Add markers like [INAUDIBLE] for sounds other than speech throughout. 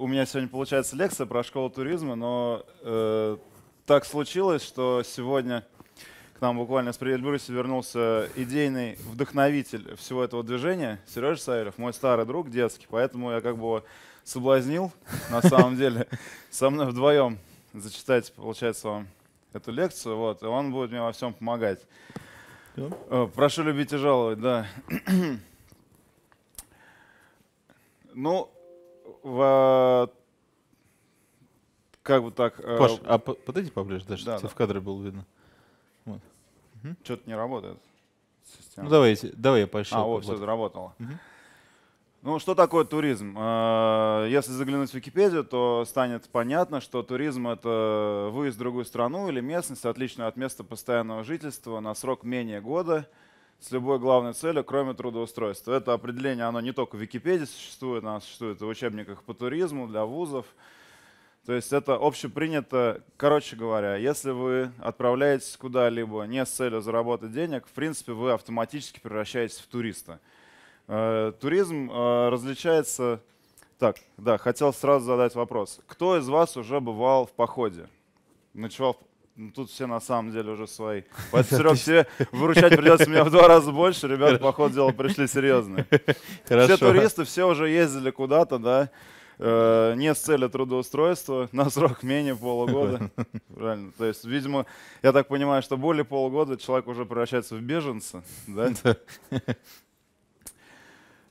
у меня сегодня получается лекция про школу туризма, но э, так случилось, что сегодня к нам буквально с Прельбурса вернулся идейный вдохновитель всего этого движения, Сережа Саверов, мой старый друг детский, поэтому я как бы соблазнил, на самом деле, [LAUGHS] со мной вдвоем зачитать, получается, вам эту лекцию, вот, и он будет мне во всем помогать. Э, прошу любить и жаловать, да. [CLEARS THROAT] Ну, в как бы так... Э, Паш, э... а подойди поближе, даже, да, чтобы да. в кадре было видно. Вот. Угу. Что-то не работает. Система. Ну давай, давай я пошел. А, о, вот. все заработало. Угу. Ну, что такое туризм? Э, если заглянуть в Википедию, то станет понятно, что туризм — это выезд в другую страну или местность, отличную от места постоянного жительства, на срок менее года — с любой главной целью, кроме трудоустройства. Это определение, оно не только в Википедии существует, оно существует в учебниках по туризму, для вузов. То есть это общепринято, короче говоря, если вы отправляетесь куда-либо не с целью заработать денег, в принципе, вы автоматически превращаетесь в туриста. Э, туризм э, различается... Так, да, хотел сразу задать вопрос. Кто из вас уже бывал в походе? Ночевал в ну, тут все на самом деле уже свои. [LAUGHS] Поэтому, Серег, тебе выручать придется меня в два раза больше. Ребята, по ходу дела, пришли серьезные. Хорошо. Все туристы, все уже ездили куда-то, да. Э, не с целью трудоустройства, [LAUGHS] на срок менее полугода. [LAUGHS] Правильно. То есть, видимо, я так понимаю, что более полугода человек уже превращается в беженца, да?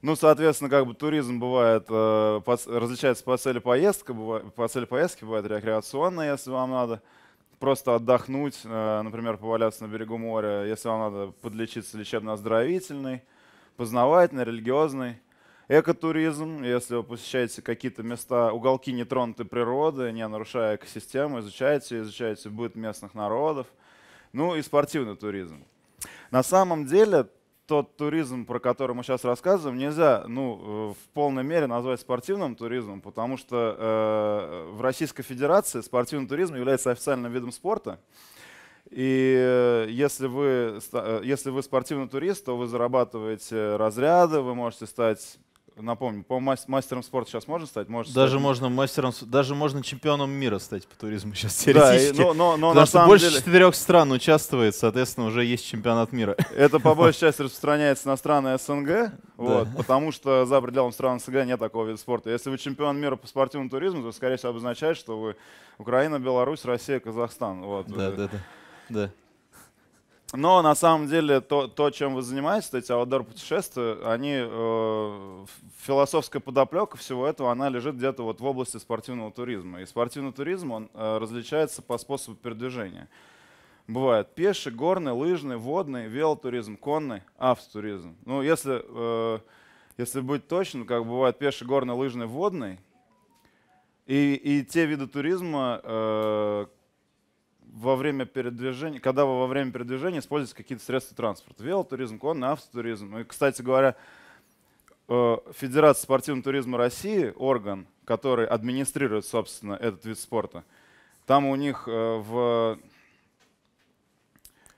Ну, соответственно, как бы туризм бывает, э, по, различается по цели поездка, бывает, по цели поездки бывает рекреационная, если вам надо просто отдохнуть, э, например, поваляться на берегу моря, если вам надо подлечиться лечебно-оздоровительный, познавательный, религиозный. Экотуризм, если вы посещаете какие-то места, уголки нетронутой природы, не нарушая экосистему, изучаете, изучаете быт местных народов. Ну и спортивный туризм. На самом деле тот туризм, про который мы сейчас рассказываем, нельзя ну, э, в полной мере назвать спортивным туризмом, потому что э, в Российской Федерации спортивный туризм является официальным видом спорта. И э, если вы, э, если вы спортивный турист, то вы зарабатываете разряды, вы можете стать напомню, по мастерам спорта сейчас можно стать? Можно даже стать. можно мастером, даже можно чемпионом мира стать по туризму сейчас [LAUGHS] теоретически. Да, и, но, но, но потому что больше деле... четырех стран участвует, соответственно, уже есть чемпионат мира. [LAUGHS] Это по большей части распространяется на страны СНГ, вот, потому что за пределом стран СНГ нет такого вида спорта. Если вы чемпион мира по спортивному туризму, то, скорее всего, обозначает, что вы Украина, Беларусь, Россия, Казахстан. Вот, да, вы... да, да, да. Но на самом деле то, то чем вы занимаетесь, эти outdoor путешествия, они э, философская подоплека всего этого, она лежит где-то вот в области спортивного туризма. И спортивный туризм он э, различается по способу передвижения. Бывает пеший, горный, лыжный, водный, велотуризм, конный, автотуризм. Ну, если, э, если быть точным, как бывает пеший, горный, лыжный, водный, и, и те виды туризма, э, во время передвижения, когда вы во время передвижения используете какие-то средства транспорта. Велотуризм, конный автотуризм. И, кстати говоря, э, Федерация спортивного туризма России, орган, который администрирует, собственно, этот вид спорта, там у них э, в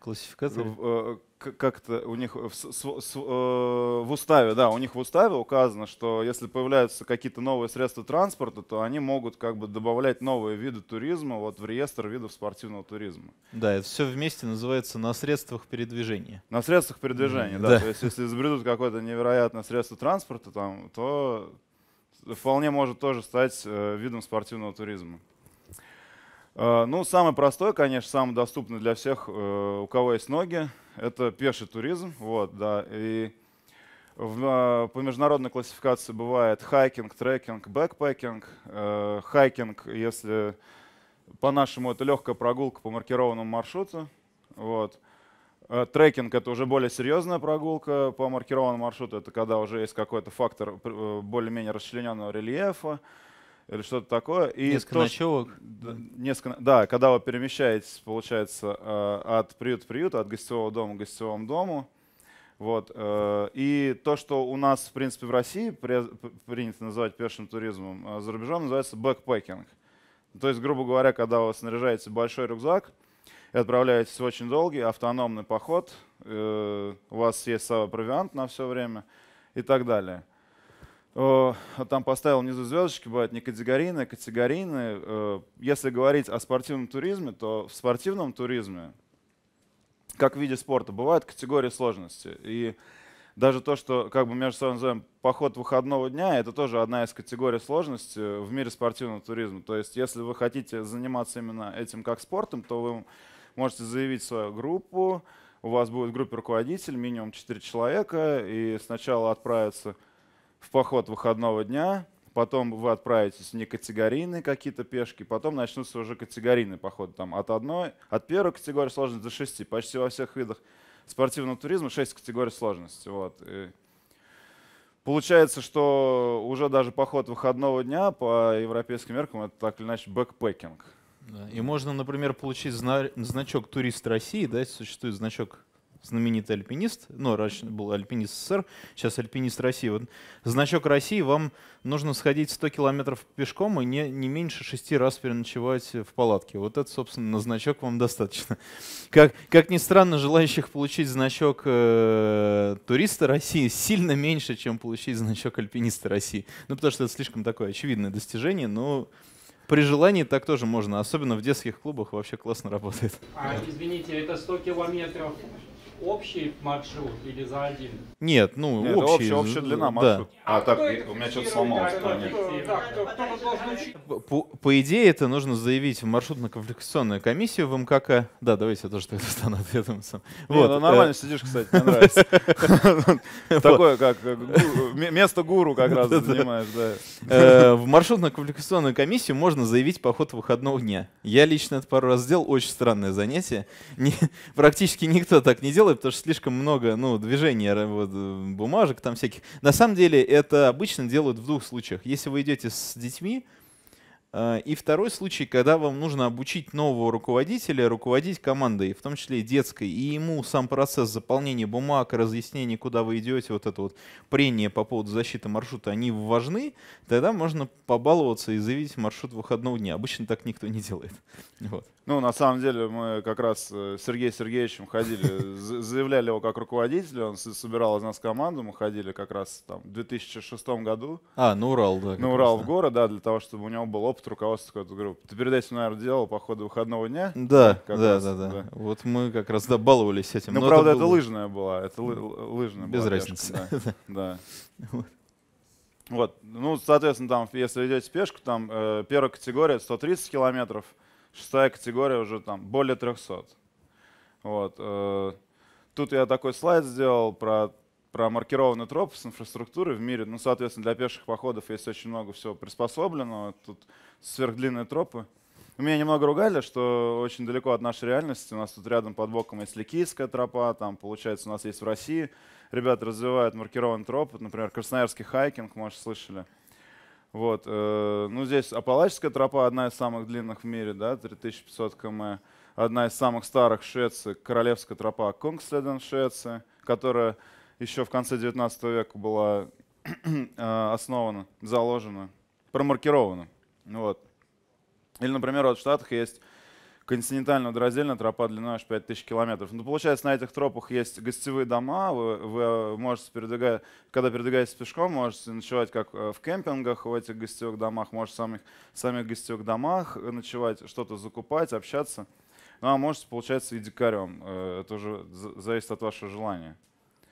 Классификация? Э, как-то у них в, с, с, э, в уставе, да, у них в уставе указано, что если появляются какие-то новые средства транспорта, то они могут как бы добавлять новые виды туризма вот в реестр видов спортивного туризма. Да, это все вместе называется на средствах передвижения. На средствах передвижения, mm, да. да. То есть если изобретут какое-то невероятное средство транспорта, там, то вполне может тоже стать э, видом спортивного туризма. Э, ну, самый простой, конечно, самый доступный для всех, э, у кого есть ноги, это пеший туризм. Вот, да. И в, э, по международной классификации бывает хайкинг, трекинг, бэкпэкинг. Хайкинг, если по-нашему это легкая прогулка по маркированному маршруту. Вот. Трекинг — это уже более серьезная прогулка по маркированному маршруту. Это когда уже есть какой-то фактор более-менее расчлененного рельефа или что-то такое. И несколько то, ночевок. Несколько, да, когда вы перемещаетесь, получается, э, от приюта к приюту, от гостевого дома к гостевому дому. Вот. Э, и то, что у нас, в принципе, в России принято называть пешим туризмом, э, за рубежом называется бэкпэкинг. То есть, грубо говоря, когда вы снаряжаете большой рюкзак и отправляетесь в очень долгий автономный поход, у вас есть с провиант на все время и так далее. А там поставил внизу звездочки, бывают не категорийные, а категорийные. Э, если говорить о спортивном туризме, то в спортивном туризме, как в виде спорта, бывают категории сложности. И даже то, что как бы между собой называем поход выходного дня, это тоже одна из категорий сложности э, в мире спортивного туризма. То есть если вы хотите заниматься именно этим как спортом, то вы можете заявить свою группу, у вас будет в группе руководитель, минимум 4 человека, и сначала отправиться в поход выходного дня, потом вы отправитесь не некатегорийные какие-то пешки, потом начнутся уже категорийные походы, там от одной, от первой категории сложности до шести, почти во всех видах спортивного туризма шесть категорий сложности. Вот. И получается, что уже даже поход выходного дня по европейским меркам это так или иначе бэкпекинг. И можно, например, получить значок турист России, да, существует значок знаменитый альпинист, ну, раньше был альпинист СССР, сейчас альпинист России. Вот значок России, вам нужно сходить 100 километров пешком и не, не меньше шести раз переночевать в палатке. Вот это, собственно, на значок вам достаточно. Как, как ни странно, желающих получить значок э, туриста России сильно меньше, чем получить значок альпиниста России. Ну, потому что это слишком такое очевидное достижение, но при желании так тоже можно. Особенно в детских клубах вообще классно работает. А, извините, это 100 километров общий маршрут или за один? Нет, ну нет, общий. Общая, общая длина маршрута. Да. А, а так, у меня что-то сломалось. Кто, да, кто, а кто по, по идее, это нужно заявить в маршрутно-квалификационную комиссию в МКК. Да, давайте я тоже тогда стану ответом сам. Не, ну, э, нормально э... сидишь, кстати, мне нравится. [LAUGHS] Такое, как э, место гуру как раз [LAUGHS] занимаешь, э, В маршрутно-квалификационную комиссию можно заявить поход выходного дня. Я лично это пару раз сделал, очень странное занятие. [LAUGHS] Практически никто так не делает делаю, потому что слишком много ну, движения э, вот, э, бумажек там всяких. На самом деле это обычно делают в двух случаях. Если вы идете с детьми, э, и второй случай, когда вам нужно обучить нового руководителя руководить командой, в том числе и детской, и ему сам процесс заполнения бумаг, разъяснений, куда вы идете, вот это вот прение по поводу защиты маршрута, они важны, тогда можно побаловаться и заявить маршрут выходного дня. Обычно так никто не делает. [LAUGHS] Вот. Ну, на самом деле, мы как раз э, с Сергеем Сергеевичем ходили, [LAUGHS] заявляли его как руководителя, он собирал из нас команду, мы ходили как раз там в 2006 году. А, на Урал, да. На Урал в город, да, для того, чтобы у него был опыт руководства какой-то группы. Ты передачу, наверное, делал по ходу выходного дня? Да, да, раз, да, да, да. Вот мы как раз добаловались этим. Ну, правда, это, было... это лыжная была, это лы... лыжная Без была. Без разницы. Пешка, [LAUGHS] да. да. Вот, ну, соответственно, там, если идете пешку, там э, первая категория 130 километров — шестая категория уже там более 300. Вот. Э, тут я такой слайд сделал про, про маркированный троп с инфраструктурой в мире. Ну, соответственно, для пеших походов есть очень много всего приспособленного. Тут сверхдлинные тропы. Меня немного ругали, что очень далеко от нашей реальности. У нас тут рядом под боком есть Ликийская тропа, там, получается, у нас есть в России. Ребята развивают маркированный троп, например, красноярский хайкинг, может, слышали. Вот, э, ну, здесь Апалачская тропа одна из самых длинных в мире, да, 3500 км. Одна из самых старых Швеции, королевская тропа Конгследен Швеции, которая еще в конце 19 века была [CLEARS THROAT] э, основана, заложена, промаркирована. Вот. Или, например, вот в Штатах есть Континентально Дроздельна тропа длиной аж 5000 километров. Ну, получается, на этих тропах есть гостевые дома, вы, вы э, можете, передвигая, когда передвигаетесь пешком, можете ночевать как э, в кемпингах, в этих гостевых домах, можете в самих, самих гостевых домах э, ночевать, что-то закупать, общаться. Ну, а можете, получается, и дикарем. Это уже зависит от вашего желания.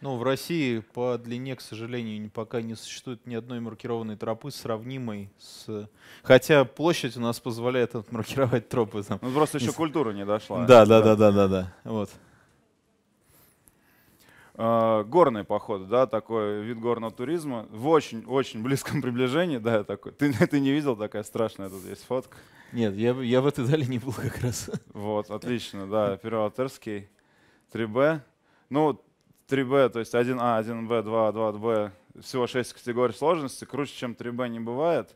Ну, в России по длине, к сожалению, пока не существует ни одной маркированной тропы, сравнимой с... Хотя площадь у нас позволяет отмаркировать тропы. Там. Ну, просто еще культура не дошла. Да, да, да, да, да, да. Вот. А, горный поход, да, такой вид горного туризма в очень-очень близком [LAUGHS] приближении, да, такой. Ты, ты не видел такая страшная тут есть фотка? Нет, я, я в этой долине был как раз. Вот, отлично, да, [LAUGHS] Первоалтарский, 3Б. Ну, 3B, то есть 1А, 1 б 2, 2 а, б всего 6 категорий сложности, круче, чем 3 б не бывает.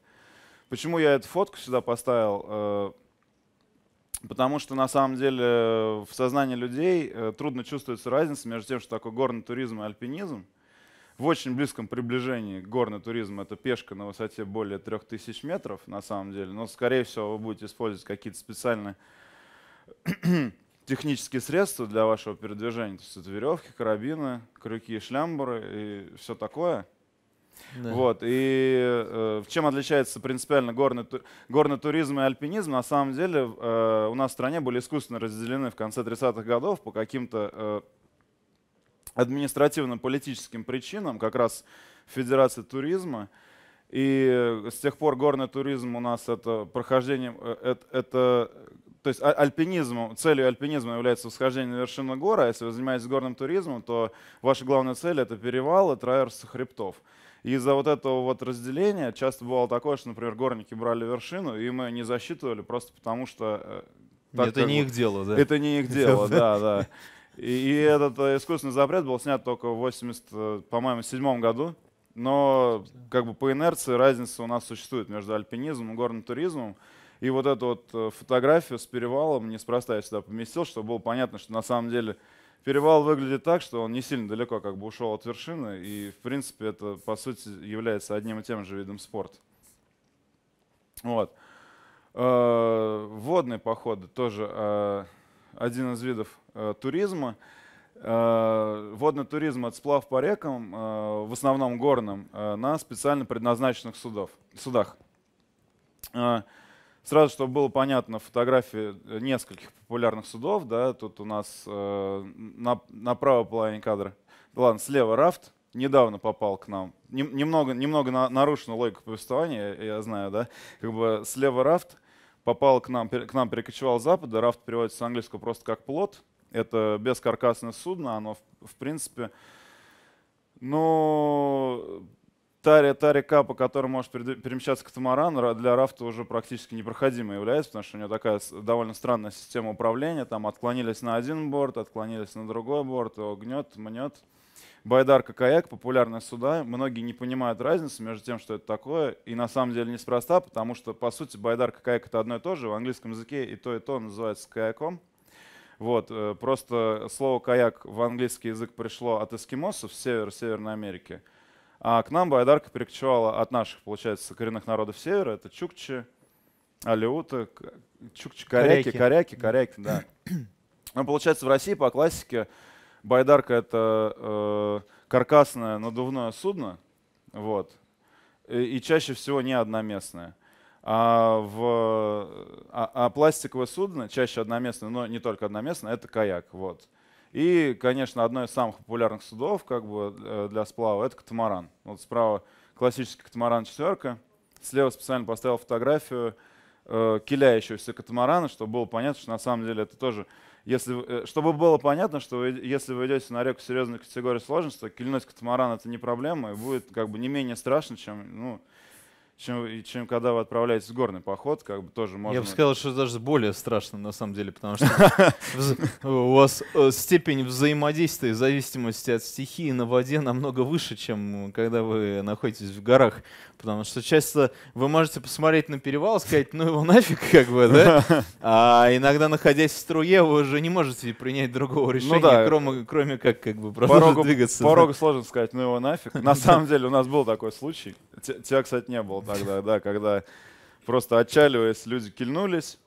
Почему я эту фотку сюда поставил? Э, потому что на самом деле в сознании людей э, трудно чувствуется разница между тем, что такое горный туризм и альпинизм. В очень близком приближении горный туризм — это пешка на высоте более 3000 метров, на самом деле. Но, скорее всего, вы будете использовать какие-то специальные технические средства для вашего передвижения. То есть это веревки, карабины, крюки, шлямбуры и все такое. Да. Вот. И э, чем отличается принципиально горный, ту, горный туризм и альпинизм? На самом деле э, у нас в стране были искусственно разделены в конце 30-х годов по каким-то э, административно-политическим причинам, как раз Федерации туризма. И э, с тех пор горный туризм у нас это прохождение, э, это, это то есть а, альпинизм, целью альпинизма является восхождение на вершину горы. А если вы занимаетесь горным туризмом, то ваша главная цель — это перевалы, траверсы хребтов. из-за вот этого вот разделения часто бывало такое, что, например, горники брали вершину, и мы не засчитывали просто потому, что... Э, так, это не бы, их дело, да? Это не их дело, [LAUGHS] да, да. И этот э, искусственный запрет был снят только в 80, э, по-моему, седьмом году. Но как бы по инерции разница у нас существует между альпинизмом и горным туризмом. И вот эту вот э, фотографию с перевалом неспроста я сюда поместил, чтобы было понятно, что на самом деле перевал выглядит так, что он не сильно далеко как бы ушел от вершины, и в принципе это по сути является одним и тем же видом спорта. Вот. Э, водные походы тоже э, один из видов туризма. Водный туризм – это сплав по рекам, в основном горным, на специально предназначенных судов, судах. Сразу, чтобы было понятно, фотографии нескольких популярных судов. Да, тут у нас э, на, на правой половине кадра, ладно, слева рафт, недавно попал к нам. Нем, немного, немного на, нарушена логика повествования, я знаю, да. Как бы слева рафт попал к нам, к нам перекочевал с запада. Рафт переводится с английского просто как плод. Это бескаркасное судно, оно в, в принципе... Но ну, та, та река, по которой может перемещаться катамаран, для рафта уже практически непроходимой является, потому что у нее такая довольно странная система управления. Там отклонились на один борт, отклонились на другой борт, его гнет, мнет. Байдарка каяк, популярная суда. Многие не понимают разницы между тем, что это такое, и на самом деле неспроста, потому что, по сути, байдарка каяк это одно и то же. В английском языке и то, и то называется каяком. Вот, э, просто слово «каяк» в английский язык пришло от эскимосов с север Северной Америки – а к нам байдарка перекочевала от наших, получается, коренных народов севера. Это чукчи, алеуты, чукчи, коряки, коряки, коряки, коряки да. [CLEARS THROAT] Ну, получается, в России по классике байдарка — это э, каркасное надувное судно, вот, и, и чаще всего не одноместное. А, в, а, а пластиковое судно, чаще одноместное, но не только одноместное, это каяк. Вот. И, конечно, одно из самых популярных судов как бы, э, для сплава — это катамаран. Вот справа классический катамаран «четверка», слева специально поставил фотографию э, киляющегося катамарана, чтобы было понятно, что на самом деле это тоже... Если, э, чтобы было понятно, что вы, если вы идете на реку серьезной категории сложности, кильнуть катамаран — это не проблема, и будет как бы не менее страшно, чем ну, чем, чем когда вы отправляетесь в горный поход, как бы тоже можно... Я бы сказал, что даже более страшно, на самом деле, потому что [LAUGHS] у вас э, степень взаимодействия и зависимости от стихии на воде намного выше, чем когда вы находитесь в горах. Потому что часто вы можете посмотреть на перевал и сказать, ну его нафиг, [LAUGHS] как бы, да? [LAUGHS] А иногда, находясь в струе, вы уже не можете принять другого ну решения, ну, да. кроме, кроме как, как бы, продолжить двигаться. Порога да. сложно сказать, ну его нафиг. На самом деле у нас был такой случай. Тебя, кстати, не было тогда, да, когда просто отчаливаясь, люди кильнулись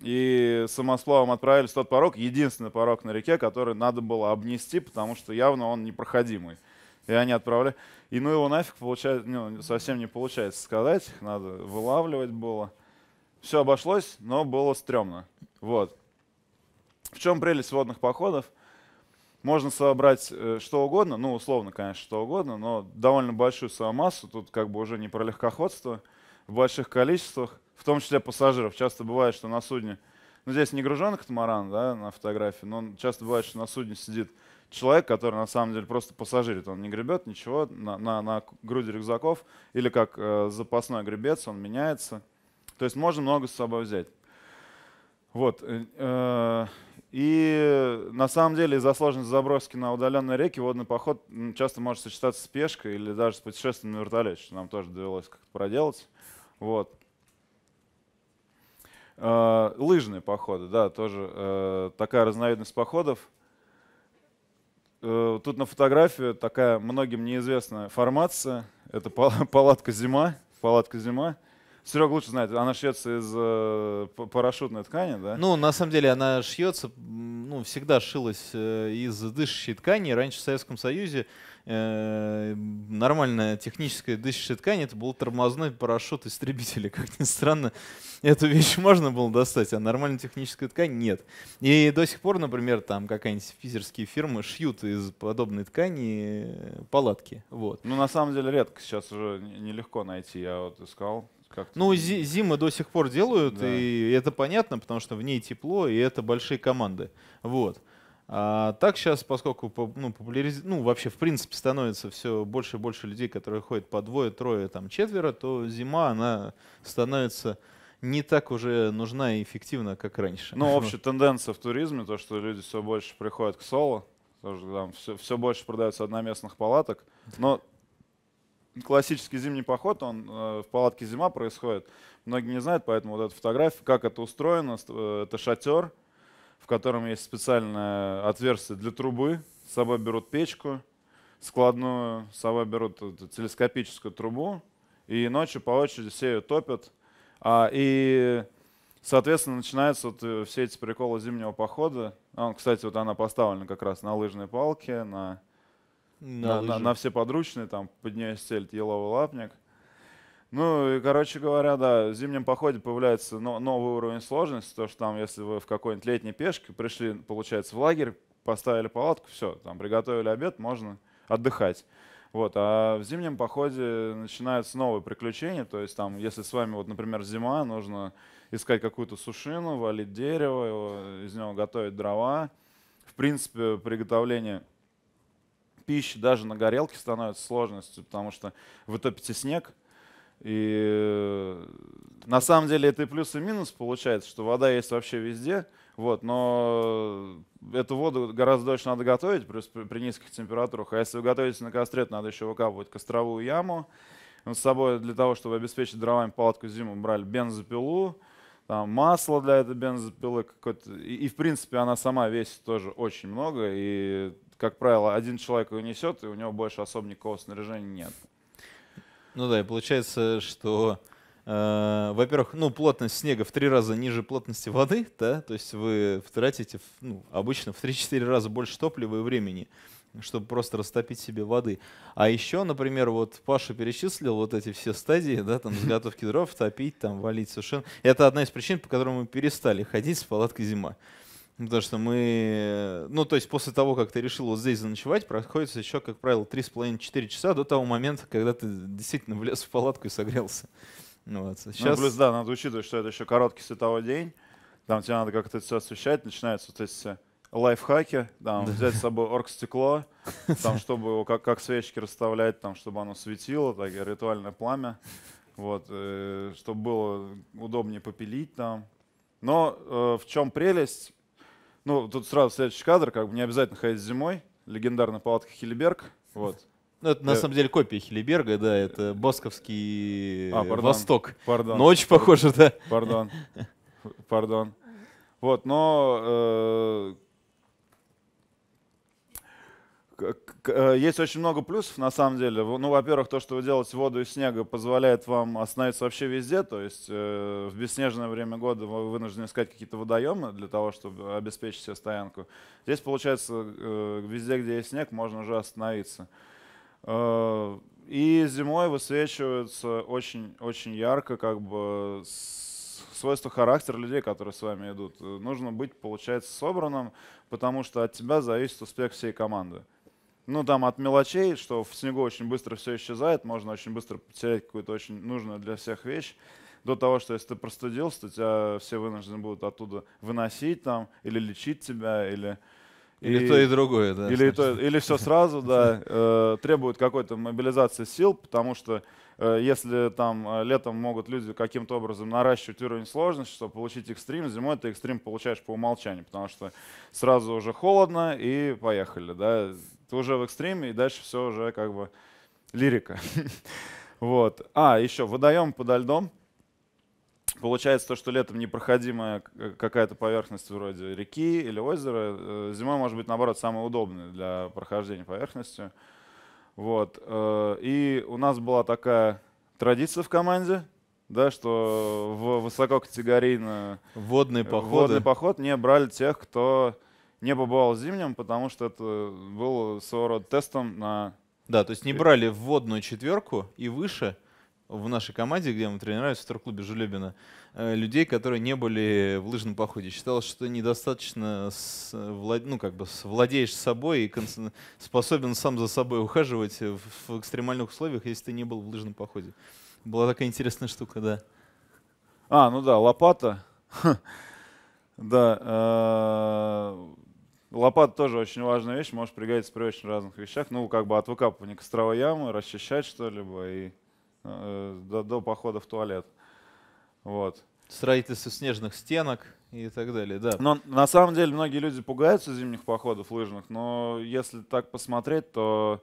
и самосплавом отправились в тот порог, единственный порог на реке, который надо было обнести, потому что явно он непроходимый. И они отправляли. И ну его нафиг получается, ну, совсем не получается сказать, надо вылавливать было. Все обошлось, но было стрёмно. Вот. В чем прелесть водных походов – можно собрать э, что угодно, ну, условно, конечно, что угодно, но довольно большую массу тут как бы уже не про легкоходство, в больших количествах, в том числе пассажиров. Часто бывает, что на судне, ну, здесь не груженный катамаран, да, на фотографии, но часто бывает, что на судне сидит человек, который на самом деле просто пассажирит, он не гребет ничего на, на, на груди рюкзаков, или как э, запасной гребец, он меняется. То есть можно много с собой взять. Вот. Э, э, и на самом деле из-за сложности заброски на удаленной реке водный поход часто может сочетаться с пешкой или даже с путешествием на вертолете, что нам тоже довелось как-то проделать. Вот. Э, лыжные походы, да, тоже э, такая разновидность походов. Э, тут на фотографии такая многим неизвестная формация. Это [LAUGHS] палатка зима, палатка зима. Серег лучше знает, она шьется из э, парашютной ткани, да? Ну, на самом деле, она шьется, ну, всегда шилась э, из дышащей ткани. Раньше в Советском Союзе э, нормальная техническая дышащая ткань, это был тормозной парашют истребителя. [LAUGHS] Как ни странно, эту вещь можно было достать, а нормальной технической ткани нет. И до сих пор, например, там какая-нибудь физерские фирмы шьют из подобной ткани э, палатки. Вот. Ну, на самом деле, редко сейчас уже нелегко найти. Я вот искал ну, зимы до сих пор делают, да. и это понятно, потому что в ней тепло, и это большие команды. Вот. А так сейчас, поскольку ну, популяриз... ну, вообще, в принципе, становится все больше и больше людей, которые ходят по двое, трое, там, четверо, то зима, она становится не так уже нужна и эффективна, как раньше. Ну, [LAUGHS] общая тенденция в туризме, то, что люди все больше приходят к соло, тоже там все, все больше продается одноместных палаток. Но классический зимний поход, он э, в палатке зима происходит. Многие не знают, поэтому вот эта фотография, как это устроено, э, это шатер, в котором есть специальное отверстие для трубы, с собой берут печку, складную, с собой берут телескопическую трубу, и ночью по очереди все ее топят. А, и, соответственно, начинаются вот э, все эти приколы зимнего похода. Он, а, кстати, вот она поставлена как раз на лыжной палке, на на, на, на, все подручные, там, подняюсь стель еловый лапник. Ну, и, короче говоря, да, в зимнем походе появляется но, новый уровень сложности, то, что там, если вы в какой-нибудь летней пешке пришли, получается, в лагерь, поставили палатку, все, там, приготовили обед, можно отдыхать. Вот, а в зимнем походе начинаются новые приключения, то есть там, если с вами, вот, например, зима, нужно искать какую-то сушину, валить дерево, его, из него готовить дрова. В принципе, приготовление пищи даже на горелке становится сложностью, потому что вы топите снег, и э, на самом деле это и плюс, и минус получается, что вода есть вообще везде, вот, но эту воду гораздо дольше надо готовить, плюс при, низких температурах. А если вы готовите на костре, то надо еще выкапывать костровую яму. Ну, с собой для того, чтобы обеспечить дровами палатку зиму, брали бензопилу, там масло для этой бензопилы И, и в принципе она сама весит тоже очень много, и как правило, один человек ее несет, и у него больше особо никакого снаряжения нет. Ну да, и получается, что, э, во-первых, ну, плотность снега в три раза ниже плотности воды, да, то есть вы тратите ну, обычно в 3-4 раза больше топлива и времени, чтобы просто растопить себе воды. А еще, например, вот Паша перечислил вот эти все стадии, да, там, заготовки [LAUGHS] дров, топить, там, валить совершенно. Это одна из причин, по которой мы перестали ходить с палаткой зима. Ну, потому что мы... Ну, то есть после того, как ты решил вот здесь заночевать, проходит еще, как правило, 3,5-4 часа до того момента, когда ты действительно влез в палатку и согрелся. Вот. Сейчас... Ну, плюс, да, надо учитывать, что это еще короткий световой день. Там тебе надо как-то все освещать. Начинаются вот эти лайфхаки, там, да. взять с собой оргстекло, [LAUGHS] там, чтобы его как, как свечки расставлять, там, чтобы оно светило, так, ритуальное пламя, вот, э, чтобы было удобнее попилить там. Но э, в чем прелесть? Ну, тут сразу следующий кадр, как бы не обязательно ходить зимой. Легендарная палатка Хильберг. Вот. Ну, это да. на э, самом деле копия Хилиберга, да, это Босковский э, а, пардон, Восток. Пардон. Ночь, похоже, да. Пардон. Пардон. Вот, но э, Э, есть очень много плюсов, на самом деле. Ну, во-первых, то, что вы делаете воду из снега, позволяет вам остановиться вообще везде. То есть э, в бесснежное время года вы вынуждены искать какие-то водоемы для того, чтобы обеспечить себе стоянку. Здесь, получается, э, везде, где есть снег, можно уже остановиться. Э, и зимой высвечивается очень-очень ярко, как бы свойства характера людей, которые с вами идут. Нужно быть, получается, собранным, потому что от тебя зависит успех всей команды. Ну, там от мелочей, что в снегу очень быстро все исчезает, можно очень быстро потерять какую-то очень нужную для всех вещь, до того, что если ты простудился, то тебя все вынуждены будут оттуда выносить там, или лечить тебя, или... Или и, то и другое, да. Или, значит. то, или все сразу, да. [LAUGHS] Э, требует какой-то мобилизации сил, потому что э, если там э, летом могут люди каким-то образом наращивать уровень сложности, чтобы получить экстрим, зимой ты экстрим получаешь по умолчанию, потому что сразу уже холодно и поехали, да ты уже в экстриме, и дальше все уже как бы лирика. [LAUGHS] вот. А, еще водоем подо льдом. Получается то, что летом непроходимая э, какая-то поверхность вроде реки или озера. Э, зимой может быть, наоборот, самая удобная для прохождения поверхностью. Вот. Э, и у нас была такая традиция в команде, да, что в высококатегорийно водный поход, водный поход не брали тех, кто не побывал зимним, потому что это был своего рода тестом на... Да, то есть не брали вводную четверку и выше в нашей команде, где мы тренируемся, в турклубе Жулебина, э, людей, которые не были в лыжном походе. Считалось, что недостаточно с, ну, как бы, владеешь собой и способен сам за собой ухаживать в экстремальных условиях, если ты не был в лыжном походе. Была такая интересная штука, да. А, ну да, лопата. [LAUGHS] Да, э, Лопата тоже очень важная вещь, может пригодиться при очень разных вещах. Ну, как бы от выкапывания костровой ямы, расчищать что-либо и э, до, до похода в туалет. Вот. Строительство снежных стенок и так далее, да. Но на самом деле многие люди пугаются зимних походов лыжных, но если так посмотреть, то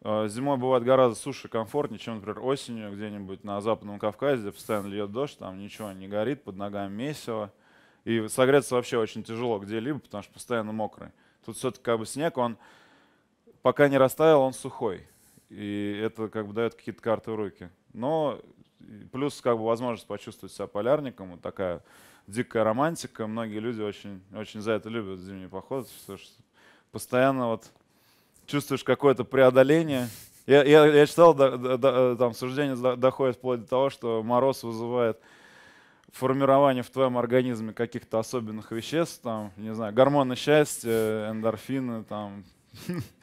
э, Зимой бывает гораздо суше комфортнее, чем, например, осенью где-нибудь на Западном Кавказе, постоянно льет дождь, там ничего не горит, под ногами месиво. И согреться вообще очень тяжело где-либо, потому что постоянно мокрый. Тут все-таки как бы снег, он пока не растаял, он сухой. И это как бы дает какие-то карты в руки. Но плюс как бы возможность почувствовать себя полярником, вот такая дикая романтика. Многие люди очень, очень за это любят зимний поход, потому что постоянно вот чувствуешь какое-то преодоление. Я, я, я читал, до, до, э, там суждение доходит вплоть до того, что мороз вызывает формирование в твоем организме каких-то особенных веществ, там, не знаю, гормоны счастья, эндорфины, там,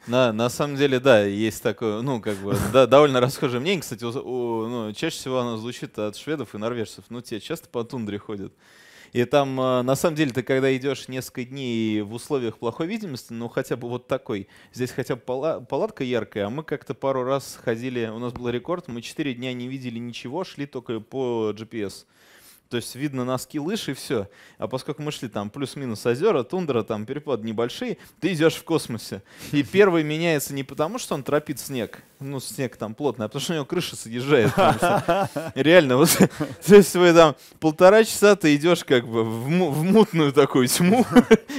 на, на самом деле, да, есть такое, ну, как бы, да, довольно расхожее мнение. Кстати, у, у, ну, чаще всего оно звучит от шведов и норвежцев. Ну, те часто по тундре ходят. И там, э, на самом деле, ты когда идешь несколько дней в условиях плохой видимости, ну, хотя бы вот такой. Здесь хотя бы палатка яркая, а мы как-то пару раз ходили, у нас был рекорд, мы четыре дня не видели ничего, шли только по GPS. То есть видно носки лыж и все. А поскольку мы шли там плюс-минус озера, тундра, там перепады небольшие, ты идешь в космосе. И [LAUGHS] первый меняется не потому, что он тропит снег, ну снег там плотный, а потому что у него крыша съезжает. [LAUGHS] Реально, вот, [LAUGHS] то есть вы там полтора часа ты идешь как бы в, в мутную такую тьму,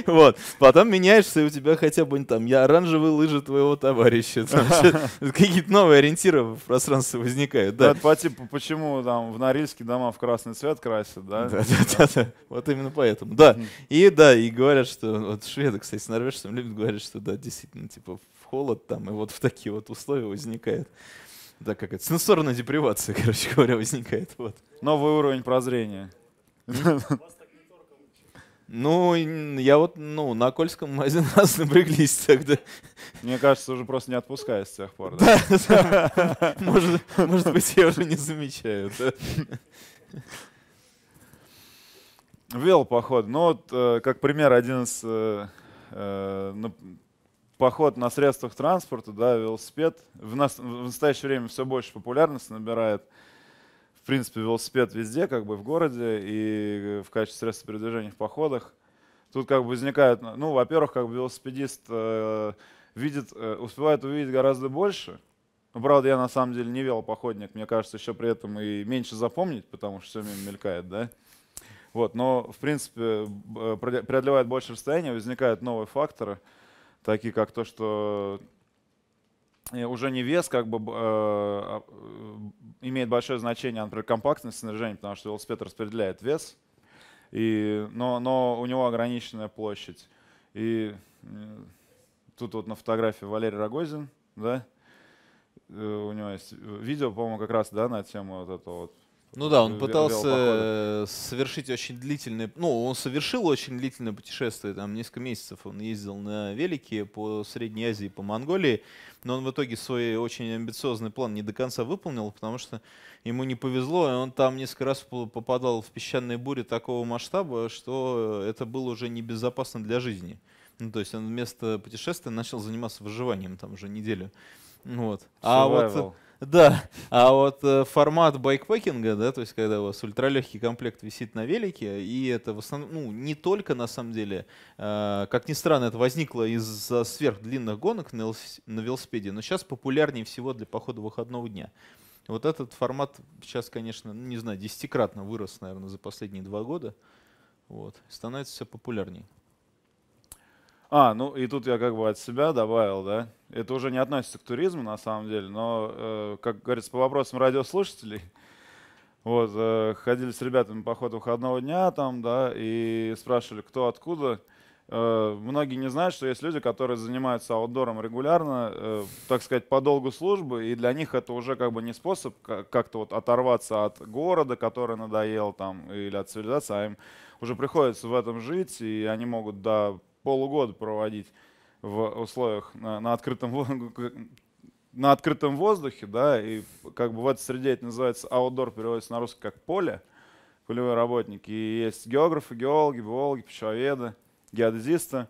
вот, потом меняешься, и у тебя хотя бы там я оранжевые лыжи твоего товарища. Какие-то новые ориентиры в пространстве возникают, да. Это по типу, почему там в Норильске дома в красный цвет красят, Кавказе, да? Да, да, да. Вот именно поэтому, да. И да, и говорят, что вот шведы, кстати, с норвежцами любят говорить, что да, действительно, типа в холод там, и вот в такие вот условия возникает. Да, как это, сенсорная депривация, [LAUGHS] короче говоря, возникает. Вот. Новый уровень прозрения. Ну, я вот, ну, на Кольском мы один [LAUGHS] раз напряглись тогда. Мне кажется, уже просто не отпускаю с тех пор. Да, может быть, я уже не замечаю. [LAUGHS] Вел поход. Ну вот, э, как пример, один из э, э, на, поход на средствах транспорта, да, велосипед. В, нас, в настоящее время все больше популярность набирает. В принципе, велосипед везде, как бы в городе и в качестве средства передвижения в походах. Тут как бы возникает, ну, ну, во-первых, как бы велосипедист э, видит, э, успевает увидеть гораздо больше, ну, правда, я на самом деле не велопоходник. Мне кажется, еще при этом и меньше запомнить, потому что все мимо мелькает, да? Вот, но, в принципе, э, преодолевает больше расстояния, возникают новые факторы, такие как то, что э, уже не вес как бы э, а, э, имеет большое значение, а например, компактность снаряжения, потому что велосипед распределяет вес, и, но, но у него ограниченная площадь. И э, тут вот на фотографии Валерий Рогозин, да, э, у него есть видео, по-моему, как раз да, на тему вот этого вот ну да, он э, пытался совершить очень длительное, ну, он совершил очень длительное путешествие, там несколько месяцев он ездил на велике по Средней Азии, по Монголии, но он в итоге свой очень амбициозный план не до конца выполнил, потому что ему не повезло, и он там несколько раз попадал в песчаные бури такого масштаба, что это было уже небезопасно для жизни. Ну, то есть он вместо путешествия начал заниматься выживанием там уже неделю. Вот. Survival. А вот да, а вот э, формат байкпекинга, да, то есть когда у вас ультралегкий комплект висит на велике, и это в основном, ну, не только на самом деле, а, как ни странно, это возникло из-за сверхдлинных гонок на, на велосипеде, но сейчас популярнее всего для похода выходного дня. Вот этот формат сейчас, конечно, ну, не знаю, десятикратно вырос, наверное, за последние два года. Вот. Становится все популярнее. А, ну и тут я как бы от себя добавил, да. Это уже не относится к туризму на самом деле, но, э, как говорится, по вопросам радиослушателей, вот, э, ходили с ребятами по ходу выходного дня там, да, и спрашивали, кто откуда. Э, многие не знают, что есть люди, которые занимаются аутдором регулярно, э, так сказать, по долгу службы, и для них это уже как бы не способ как-то вот оторваться от города, который надоел там, или от цивилизации, а им уже приходится в этом жить, и они могут, да, полгода проводить в условиях на, на открытом [LAUGHS] на открытом воздухе, да, и как бы в этой среде это называется outdoor, переводится на русский как поле, полевые работники И есть географы, геологи, биологи, пищеведы, геодезисты,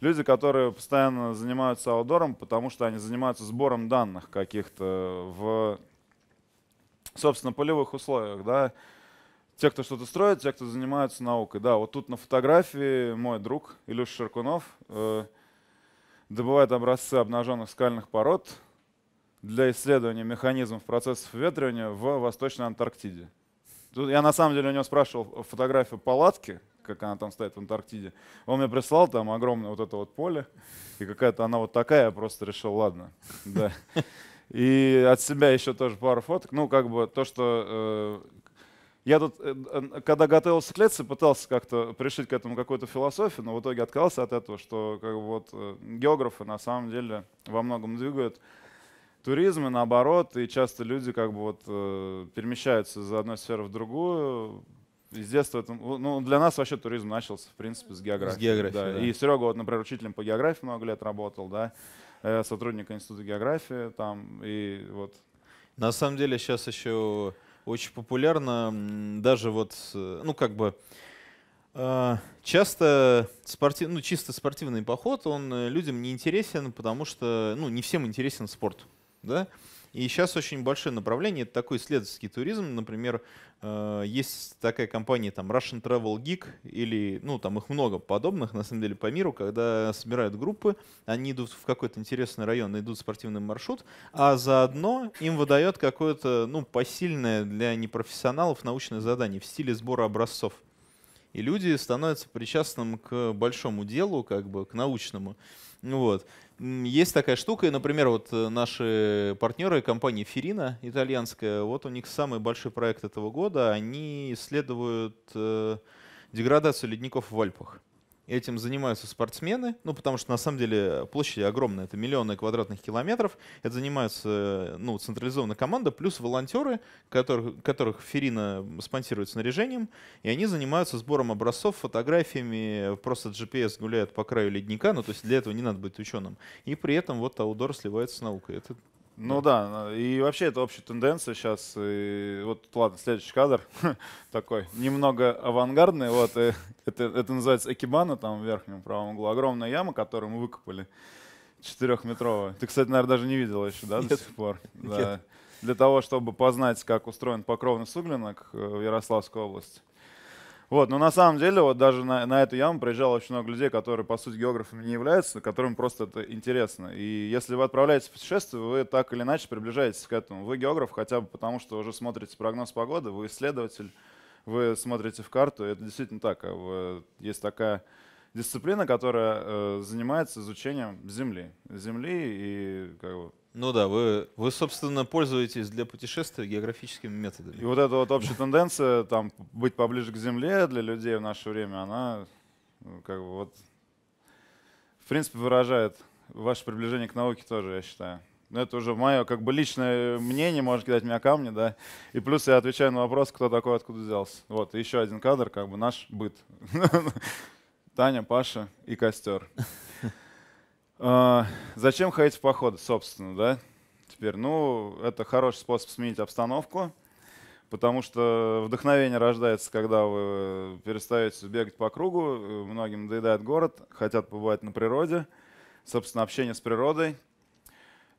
люди, которые постоянно занимаются аудором, потому что они занимаются сбором данных каких-то в, собственно, полевых условиях, да, те, кто что-то строит, те, кто занимаются наукой. Да, вот тут на фотографии мой друг Илюш Ширкунов э, добывает образцы обнаженных скальных пород для исследования механизмов процессов ветривания в Восточной Антарктиде. Тут я на самом деле у него спрашивал фотографию палатки, как она там стоит в Антарктиде. Он мне прислал там огромное вот это вот поле, и какая-то она вот такая, я просто решил, ладно, да. [LAUGHS] И от себя еще тоже пару фоток. Ну, как бы то, что э, я тут, э, когда готовился к лекции, пытался как-то пришить к этому какую-то философию, но в итоге отказался от этого, что как вот, э, географы на самом деле во многом двигают туризм, и наоборот, и часто люди как бы вот э, перемещаются из одной сферы в другую. Из детства, это, ну, ну, для нас вообще туризм начался, в принципе, с географии. С географии, да. да. И Серега, вот, например, учителем по географии много лет работал, да, сотрудник Института географии там, и вот. На самом деле сейчас еще очень популярно даже вот, э, ну, как бы, а, часто спортив, ну, чисто спортивный поход, он э, людям не интересен, потому что, ну, не всем интересен спорт, да, и сейчас очень большое направление — это такой исследовательский туризм. Например, э, есть такая компания там Russian Travel Geek или, ну, там их много подобных, на самом деле, по миру, когда собирают группы, они идут в какой-то интересный район, идут спортивный маршрут, а заодно им выдает какое-то, ну, посильное для непрофессионалов научное задание в стиле сбора образцов и люди становятся причастным к большому делу, как бы к научному. Вот. Есть такая штука, и, например, вот э, наши партнеры, компания Ферина итальянская, вот у них самый большой проект этого года, они исследуют э, деградацию ледников в Альпах этим занимаются спортсмены, ну, потому что, на самом деле, площадь огромная, это миллионы квадратных километров, это занимается ну, централизованная команда, плюс волонтеры, которых, которых Ферина спонсирует снаряжением, и они занимаются сбором образцов, фотографиями, просто GPS гуляет по краю ледника, ну, то есть для этого не надо быть ученым, и при этом вот Аудор сливается с наукой, это ну да, и вообще это общая тенденция сейчас. И вот, ладно, следующий кадр [LAUGHS] такой, немного авангардный. Вот, и, э, это, это называется экибана, там в верхнем правом углу. Огромная яма, которую мы выкопали, четырехметровая. Ты, кстати, наверное, даже не видел еще, да, Нет. до сих пор? Нет. Для того, чтобы познать, как устроен покровный суглинок э, в Ярославской области. Вот, но на самом деле вот даже на, на эту яму проезжало очень много людей, которые, по сути, географами не являются, которым просто это интересно. И если вы отправляетесь в путешествие, вы так или иначе приближаетесь к этому. Вы географ хотя бы потому, что уже смотрите прогноз погоды, вы исследователь, вы смотрите в карту, это действительно так. А есть такая дисциплина, которая э, занимается изучением Земли. Земли и как бы, ну да, вы, вы, собственно, пользуетесь для путешествий географическими методами. И вот эта вот общая тенденция там, быть поближе к Земле для людей в наше время, она ну, как бы вот, в принципе, выражает ваше приближение к науке тоже, я считаю. Но это уже мое как бы личное мнение, может кидать меня камни, да. И плюс я отвечаю на вопрос, кто такой, откуда взялся. Вот, еще один кадр, как бы наш быт. [LAUGHS] Таня, Паша и костер. А, зачем ходить в походы, собственно, да? Теперь, ну, это хороший способ сменить обстановку, потому что вдохновение рождается, когда вы перестаете бегать по кругу, многим надоедает город, хотят побывать на природе, собственно, общение с природой.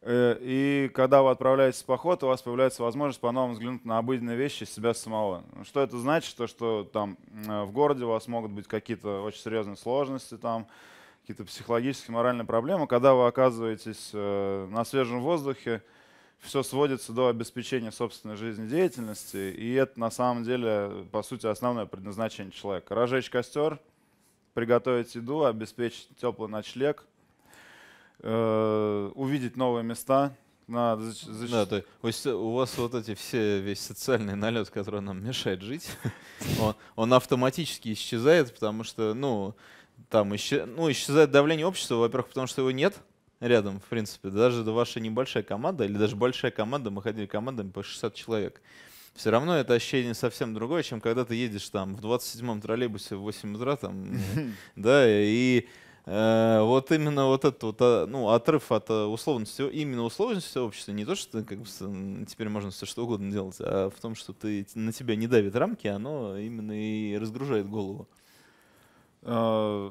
Э, и когда вы отправляетесь в поход, у вас появляется возможность по-новому взглянуть на обыденные вещи себя самого. Что это значит? То, что там э, в городе у вас могут быть какие-то очень серьезные сложности, там какие-то психологические, моральные проблемы, когда вы оказываетесь э, на свежем воздухе, все сводится до обеспечения собственной жизнедеятельности, и это на самом деле, по сути, основное предназначение человека. Разжечь костер, приготовить еду, обеспечить теплый ночлег, э, увидеть новые места. Надо зач... зач... Да, то есть у вас вот эти все, весь социальный налет, который нам мешает жить, [LAUGHS] он, он автоматически исчезает, потому что, ну, там исчез... ну, исчезает давление общества, во-первых, потому что его нет рядом, в принципе. Даже ваша небольшая команда, или даже большая команда, мы ходили командами по 60 человек. Все равно это ощущение совсем другое, чем когда ты едешь там в 27-м троллейбусе в 8 утра, там, [LAUGHS] да, и э, вот именно вот этот вот, а, ну, отрыв от э, условности, именно условности общества, не то, что как бы, теперь можно все что угодно делать, а в том, что ты, на тебя не давит рамки, оно именно и разгружает голову. Э,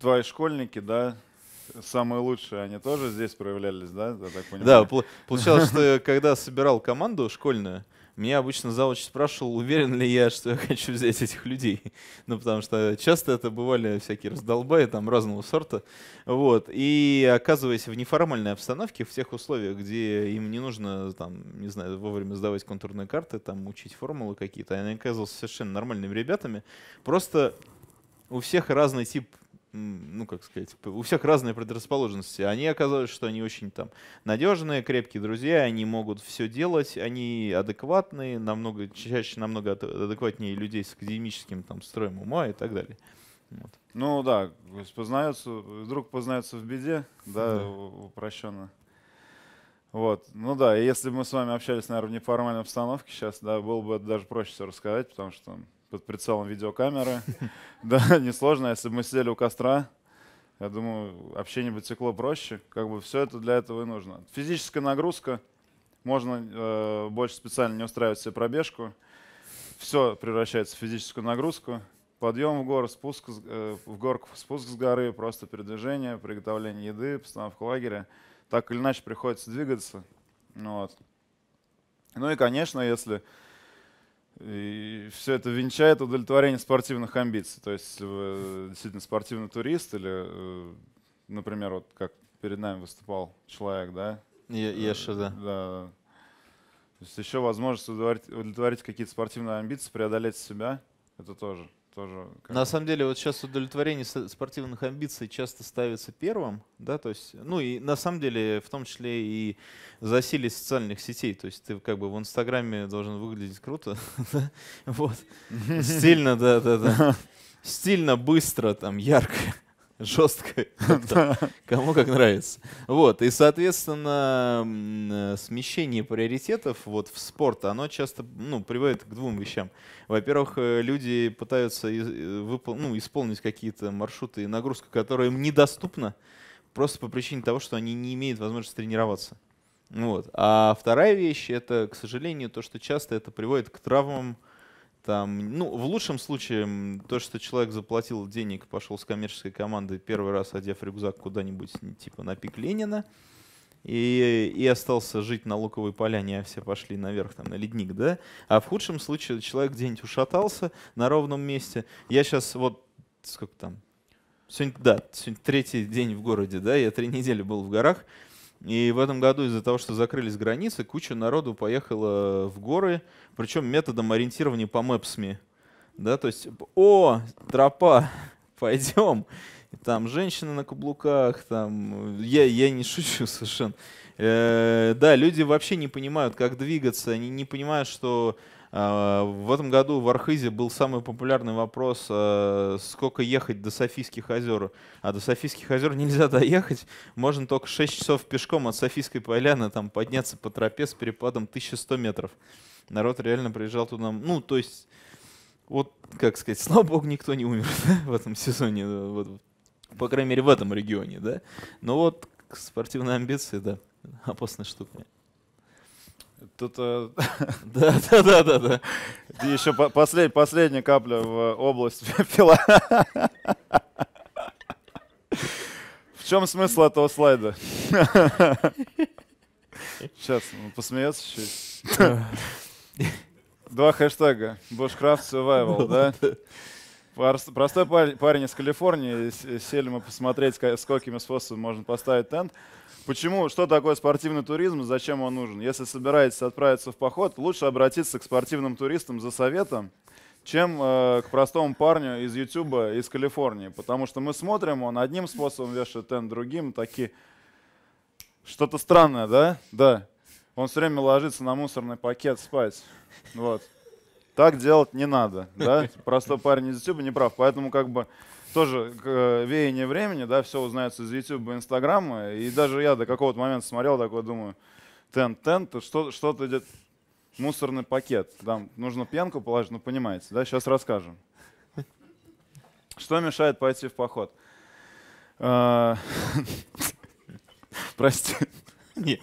твои школьники, да, самые лучшие, они тоже здесь проявлялись, да, я так понимаю? Да, получалось, что когда собирал команду школьную, меня обычно завуч спрашивал, уверен ли я, что я [LAUGHS] хочу взять этих людей. [LAUGHS] Ну, потому что часто это бывали всякие раздолбаи там разного сорта. Вот. И оказываясь в неформальной обстановке, в тех условиях, где им не нужно, там, не знаю, вовремя сдавать контурные карты, там, учить формулы какие-то, я оказался совершенно нормальными ребятами. Просто у всех разный тип ну, как сказать, у всех разные предрасположенности. Они оказались, что они очень там надежные, крепкие друзья, они могут все делать, они адекватные, намного, чаще намного адекватнее людей с академическим там строем ума и так далее. Вот. Ну да, познаются вдруг познаются в беде, да, да. упрощенно. Вот. Ну да, если бы мы с вами общались, наверное, в неформальной обстановке сейчас, да, было бы даже проще все рассказать, потому что под прицелом видеокамеры. [LAUGHS] Да, несложно, если бы мы сидели у костра, я думаю, общение бы текло проще. Как бы все это для этого и нужно. Физическая нагрузка. Можно э, больше специально не устраивать себе пробежку. Все превращается в физическую нагрузку. Подъем в гору, спуск, э, в горку, спуск с горы, просто передвижение, приготовление еды, постановка лагеря. Так или иначе приходится двигаться. Вот. Ну и, конечно, если и все это венчает удовлетворение спортивных амбиций. То есть вы действительно спортивный турист или, э, например, вот как перед нами выступал человек, да? Э, Еша, да. Да. То есть еще возможность удовлетворить какие-то спортивные амбиции, преодолеть себя, это тоже тоже... Как... На самом деле, вот сейчас удовлетворение спортивных амбиций часто ставится первым, да, то есть, ну и на самом деле, в том числе и засилие социальных сетей, то есть ты как бы в Инстаграме должен выглядеть круто, [LAUGHS] вот, [LAUGHS] стильно, да-да-да, [LAUGHS] стильно, быстро, там, ярко, жесткая, [LAUGHS] Кому как нравится. Вот, и, соответственно, э, смещение приоритетов вот в спорт, оно часто ну, приводит к двум вещам. Во-первых, э, люди пытаются э, выпол- ну, исполнить какие-то маршруты и нагрузку, которая им недоступна, просто по причине того, что они не имеют возможности тренироваться. Вот. А вторая вещь, это, к сожалению, то, что часто это приводит к травмам, там, ну, в лучшем случае, то, что человек заплатил денег, пошел с коммерческой команды первый раз, одев рюкзак куда-нибудь, типа на пик Ленина, и, и остался жить на Луковой поляне, а все пошли наверх, там, на ледник, да? А в худшем случае человек где-нибудь ушатался на ровном месте. Я сейчас вот, сколько там, сегодня, да, сегодня третий день в городе, да, я три недели был в горах, и в этом году из-за того, что закрылись границы, куча народу поехала в горы, причем методом ориентирования по мэпсми. Да, то есть, о, тропа, [LAUGHS] пойдем. Там женщины на каблуках, там, я, я не [LAUGHS] шучу совершенно. Э, да, люди вообще не понимают, как двигаться, они не понимают, что а, в этом году в Архизе был самый популярный вопрос, э, сколько ехать до Софийских озер. А до Софийских озер нельзя [LAUGHS] доехать, можно только 6 часов пешком от Софийской поляны там подняться по тропе с перепадом 1100 метров. Народ реально приезжал туда, ну, то есть, вот, как сказать, [LAUGHS] слава богу, никто не умер в этом сезоне, вот, по крайней мере, в этом регионе, да. Но вот спортивные амбиции, да, [LAUGHS] опасная штука. Тут... Э, [LAUGHS] да, да, да, да, да. еще последняя капля в э, область [LAUGHS] пила. В чем смысл этого слайда? [LAUGHS] Сейчас, он ну, посмеется чуть. Два хэштега. Bushcraft Survival, да? Простой парень из Калифорнии. Сели мы посмотреть, сколькими способами можно поставить тент. Почему? Что такое спортивный туризм? Зачем он нужен? Если собираетесь отправиться в поход, лучше обратиться к спортивным туристам за советом, чем э, к простому парню из Ютуба из Калифорнии. Потому что мы смотрим, он одним способом вешает тент, другим такие... Что-то странное, да? Да. Он все время ложится на мусорный пакет спать. Вот. Так делать не надо, да? Простой парень из Ютуба не прав. Поэтому как бы тоже э, веяние времени, да, все узнается из YouTube, Инстаграма. И даже я до какого-то момента смотрел, такой думаю, тент, тент, что-то что идет, мусорный пакет. Там нужно пенку положить, ну понимаете, да, сейчас расскажем. Что мешает пойти в поход? А, [LAUGHS] прости. Нет,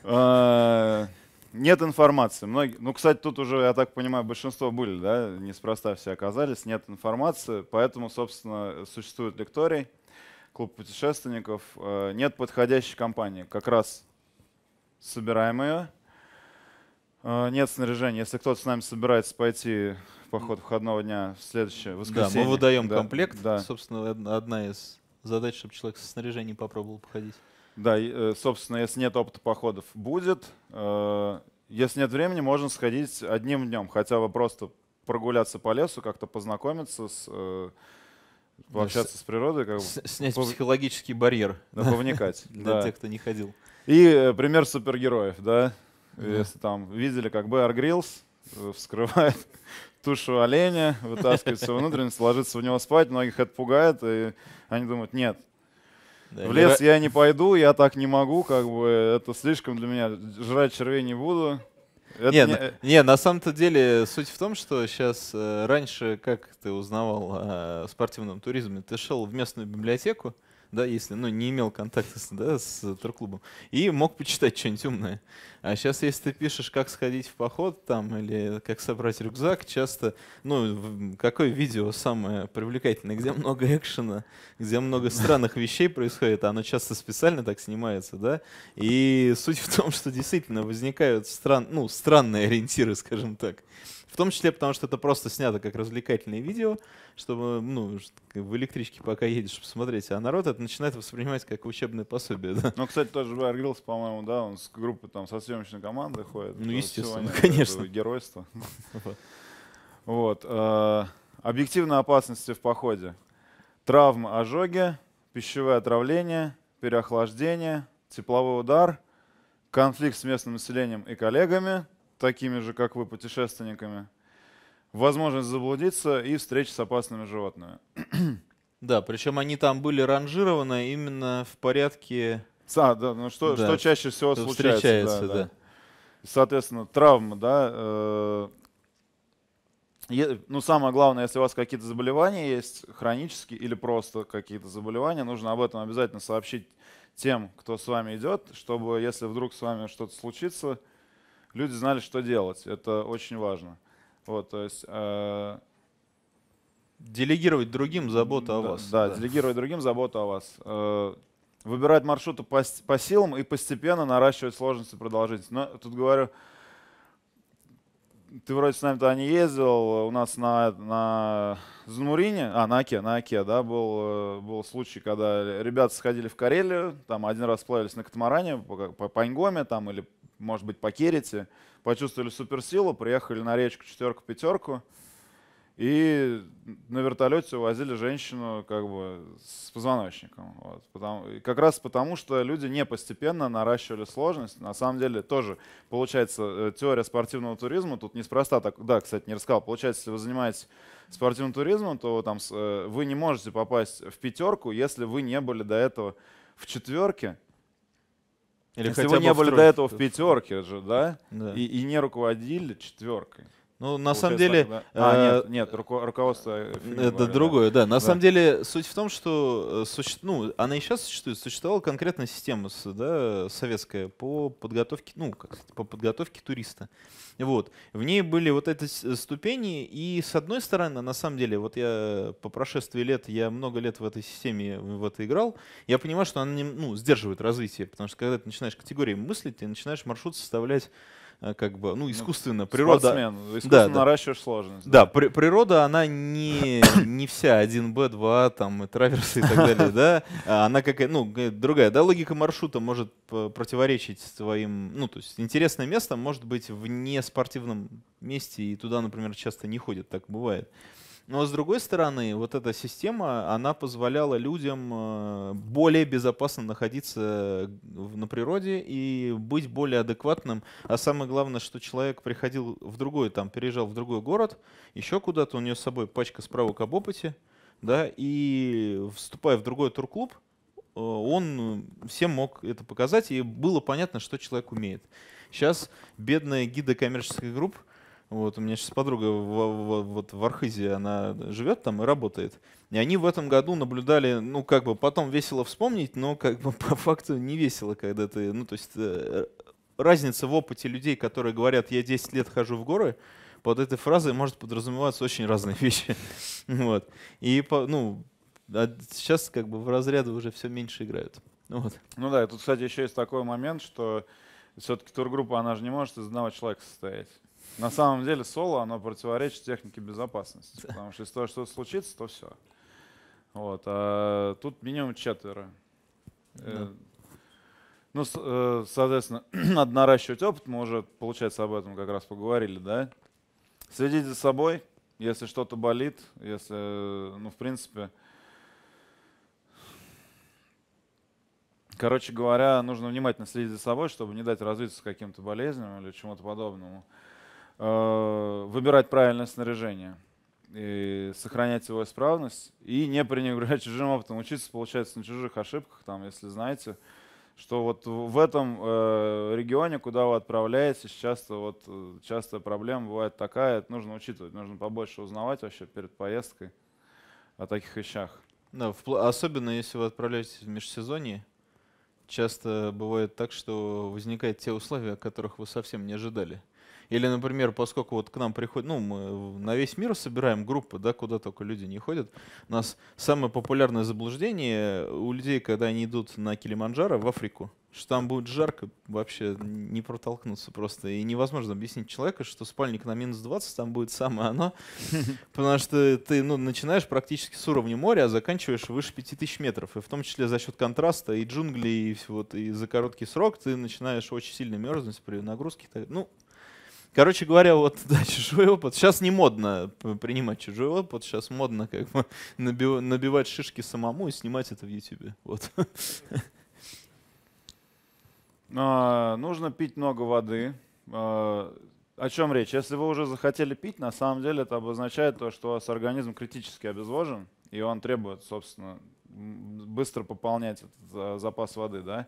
[LAUGHS] Нет информации. Многие, ну, кстати, тут уже, я так понимаю, большинство были, да, неспроста все оказались. Нет информации, поэтому, собственно, существует лекторий, клуб путешественников. Э, нет подходящей компании. Как раз собираем ее. Э, нет снаряжения. Если кто-то с нами собирается пойти в поход входного дня в следующее воскресенье. Да, мы выдаем да, комплект. Да. Собственно, одна из задач, чтобы человек со снаряжением попробовал походить. Да, э, собственно, если нет опыта походов, будет. Э, если нет времени, можно сходить одним днем, хотя бы просто прогуляться по лесу, как-то познакомиться с э, пообщаться с природой. Как с, снять пов... психологический барьер. Да, повникать. [LAUGHS] Для да. тех, кто не ходил. И э, пример супергероев, да? да. Если там видели, как Бэр Гриллс вскрывает [LAUGHS] тушу оленя, вытаскивает все внутренность, ложится в него спать, многих это пугает, и они думают, нет, в лес я не пойду, я так не могу, как бы это слишком для меня. Жрать червей не буду. Это не, не... На, э, не, на самом-то деле суть в том, что сейчас э, раньше, как ты узнавал о спортивном туризме, ты шел в местную библиотеку, да, если ну, не имел контакта с, да, с турклубом, и мог почитать что-нибудь умное. А сейчас, если ты пишешь, как сходить в поход там или как собрать рюкзак, часто, ну, какое видео самое привлекательное, где много экшена, где много странных вещей происходит, оно часто специально так снимается, да, и суть в том, что действительно возникают стран, ну, странные ориентиры, скажем так. В том числе потому, что это просто снято как развлекательное видео, чтобы, ну, в электричке пока едешь посмотреть, а народ это начинает воспринимать как учебное пособие. Да? Ну, кстати, тоже Варгрилс, по-моему, да, он с группы там со съемочной командой ходит. Ну, естественно, конечно. Геройство. Вот. Э, Объективные опасности в походе. Травмы, ожоги, пищевое отравление, переохлаждение, тепловой удар, конфликт с местным населением и коллегами, такими же, как вы, путешественниками, возможность заблудиться и встреч с опасными животными. [CLEARS THROAT] Да, причем они там были ранжированы именно в порядке... А, да, ну что, да, что чаще всего что случается. Встречается, да, да. да. Соответственно, травма, да. Э, ну, самое главное, если у вас какие-то заболевания есть, хронические или просто какие-то заболевания, нужно об этом обязательно сообщить тем, кто с вами идет, чтобы, если вдруг с вами что-то случится, люди знали, что делать. Это очень важно. Вот, то есть, э, Делегировать другим заботу о да, вас. Да, да, делегировать другим заботу о вас. Э, выбирать маршруты по, по силам и постепенно наращивать сложность и продолжительность. Но тут говорю, ты вроде с нами-то не ездил, у нас на, на Занмурине, а, на Оке, на Оке, да, был, э, был случай, когда ребята сходили в Карелию, там один раз плавились на катамаране по, по Паньгоме, там, или может быть, покерите, почувствовали суперсилу, приехали на речку четверку-пятерку и на вертолете увозили женщину как бы с позвоночником. Вот. Потому, как раз потому, что люди не постепенно наращивали сложность. На самом деле тоже получается э, теория спортивного туризма тут неспроста так. Да, кстати, не рассказал. Получается, если вы занимаетесь спортивным туризмом, то там, э, вы не можете попасть в пятерку, если вы не были до этого в четверке. Или Если хотя вы не были до этого в пятерке же, да? да. И, и не руководили четверкой. Ну, на самом деле... Да. А, нет, э, нет, руко руководство... Фильма, это да. другое, да. На да. самом деле суть в том, что э, суще... ну, она и сейчас существует. Существовала конкретная система да, советская по подготовке, ну, как, по подготовке туриста. Вот. В ней были вот эти ступени, и с одной стороны, на самом деле, вот я по прошествии лет, я много лет в этой системе в это играл, я понимаю, что она не, ну, сдерживает развитие, потому что когда ты начинаешь категории мыслить, ты начинаешь маршрут составлять Э, как бы, ну, ну искусственно, природа... Спортсмен, искусственно да, наращиваешь сложность. Да, да при, природа, она не, не вся 1Б, 2, там, и траверсы и так далее, да, а она какая, ну, другая, да, логика маршрута может противоречить своим, ну, то есть интересное место может быть в неспортивном месте, и туда, например, часто не ходят, так бывает. Но с другой стороны, вот эта система, она позволяла людям э, более безопасно находиться э, на природе и быть более адекватным. А самое главное, что человек приходил в другой, там, переезжал в другой город, еще куда-то, у него с собой пачка справок об опыте, да, и вступая в другой турклуб, э, он всем мог это показать, и было понятно, что человек умеет. Сейчас бедные гиды коммерческих групп — вот, у меня сейчас подруга в, в, вот в Архизе, она живет там и работает. И они в этом году наблюдали, ну, как бы потом весело вспомнить, но как бы [LAUGHS] по факту не весело, когда ты, ну, то есть э, разница в опыте людей, которые говорят, я 10 лет хожу в горы, под этой фразой может подразумеваться очень разные [LAUGHS] вещи. вот. И, ну, сейчас а как бы в разряды уже все меньше играют. Вот. Ну да, и тут, кстати, еще есть такой момент, что все-таки тургруппа, она же не может из одного человека состоять. На самом деле соло, оно противоречит технике безопасности. Потому что если то, что случится, то все. Вот. А тут минимум четверо. Э, да. Ну, э, соответственно, [CLEARS THROAT] надо наращивать опыт. Мы уже, получается, об этом как раз поговорили, да? Следить за собой, если что-то болит, если, ну, в принципе, Короче говоря, нужно внимательно следить за собой, чтобы не дать развиться каким-то болезням или чему-то подобному. Э, выбирать правильное снаряжение, и сохранять его исправность и не пренебрегать [LAUGHS] чужим опытом. Учиться, получается, на чужих ошибках, там, если знаете, что вот в этом э, регионе, куда вы отправляетесь, часто вот э, часто проблема бывает такая, это нужно учитывать, нужно побольше узнавать вообще перед поездкой о таких вещах. Да, в, особенно если вы отправляетесь в межсезонье, часто бывает так, что возникают те условия, которых вы совсем не ожидали. Или, например, поскольку вот к нам приходит, ну, мы на весь мир собираем группы, да, куда только люди не ходят. У нас самое популярное заблуждение у людей, когда они идут на Килиманджаро в Африку, что там будет жарко, вообще не протолкнуться просто. И невозможно объяснить человеку, что спальник на минус 20, там будет самое оно. [LAUGHS] Потому что ты ну, начинаешь практически с уровня моря, а заканчиваешь выше 5000 метров. И в том числе за счет контраста и джунглей, и, вот, и за короткий срок ты начинаешь очень сильно мерзнуть при нагрузке. Ну, Короче говоря, вот [LAUGHS] да, чужой опыт. Сейчас не модно принимать чужой опыт, сейчас модно как бы [LAUGHS] наби- набивать шишки самому и снимать это в YouTube. Вот. [LAUGHS] А, нужно пить много воды. А, о чем речь? Если вы уже захотели пить, на самом деле это обозначает то, что у вас организм критически обезвожен, и он требует, собственно, быстро пополнять этот а, запас воды, да?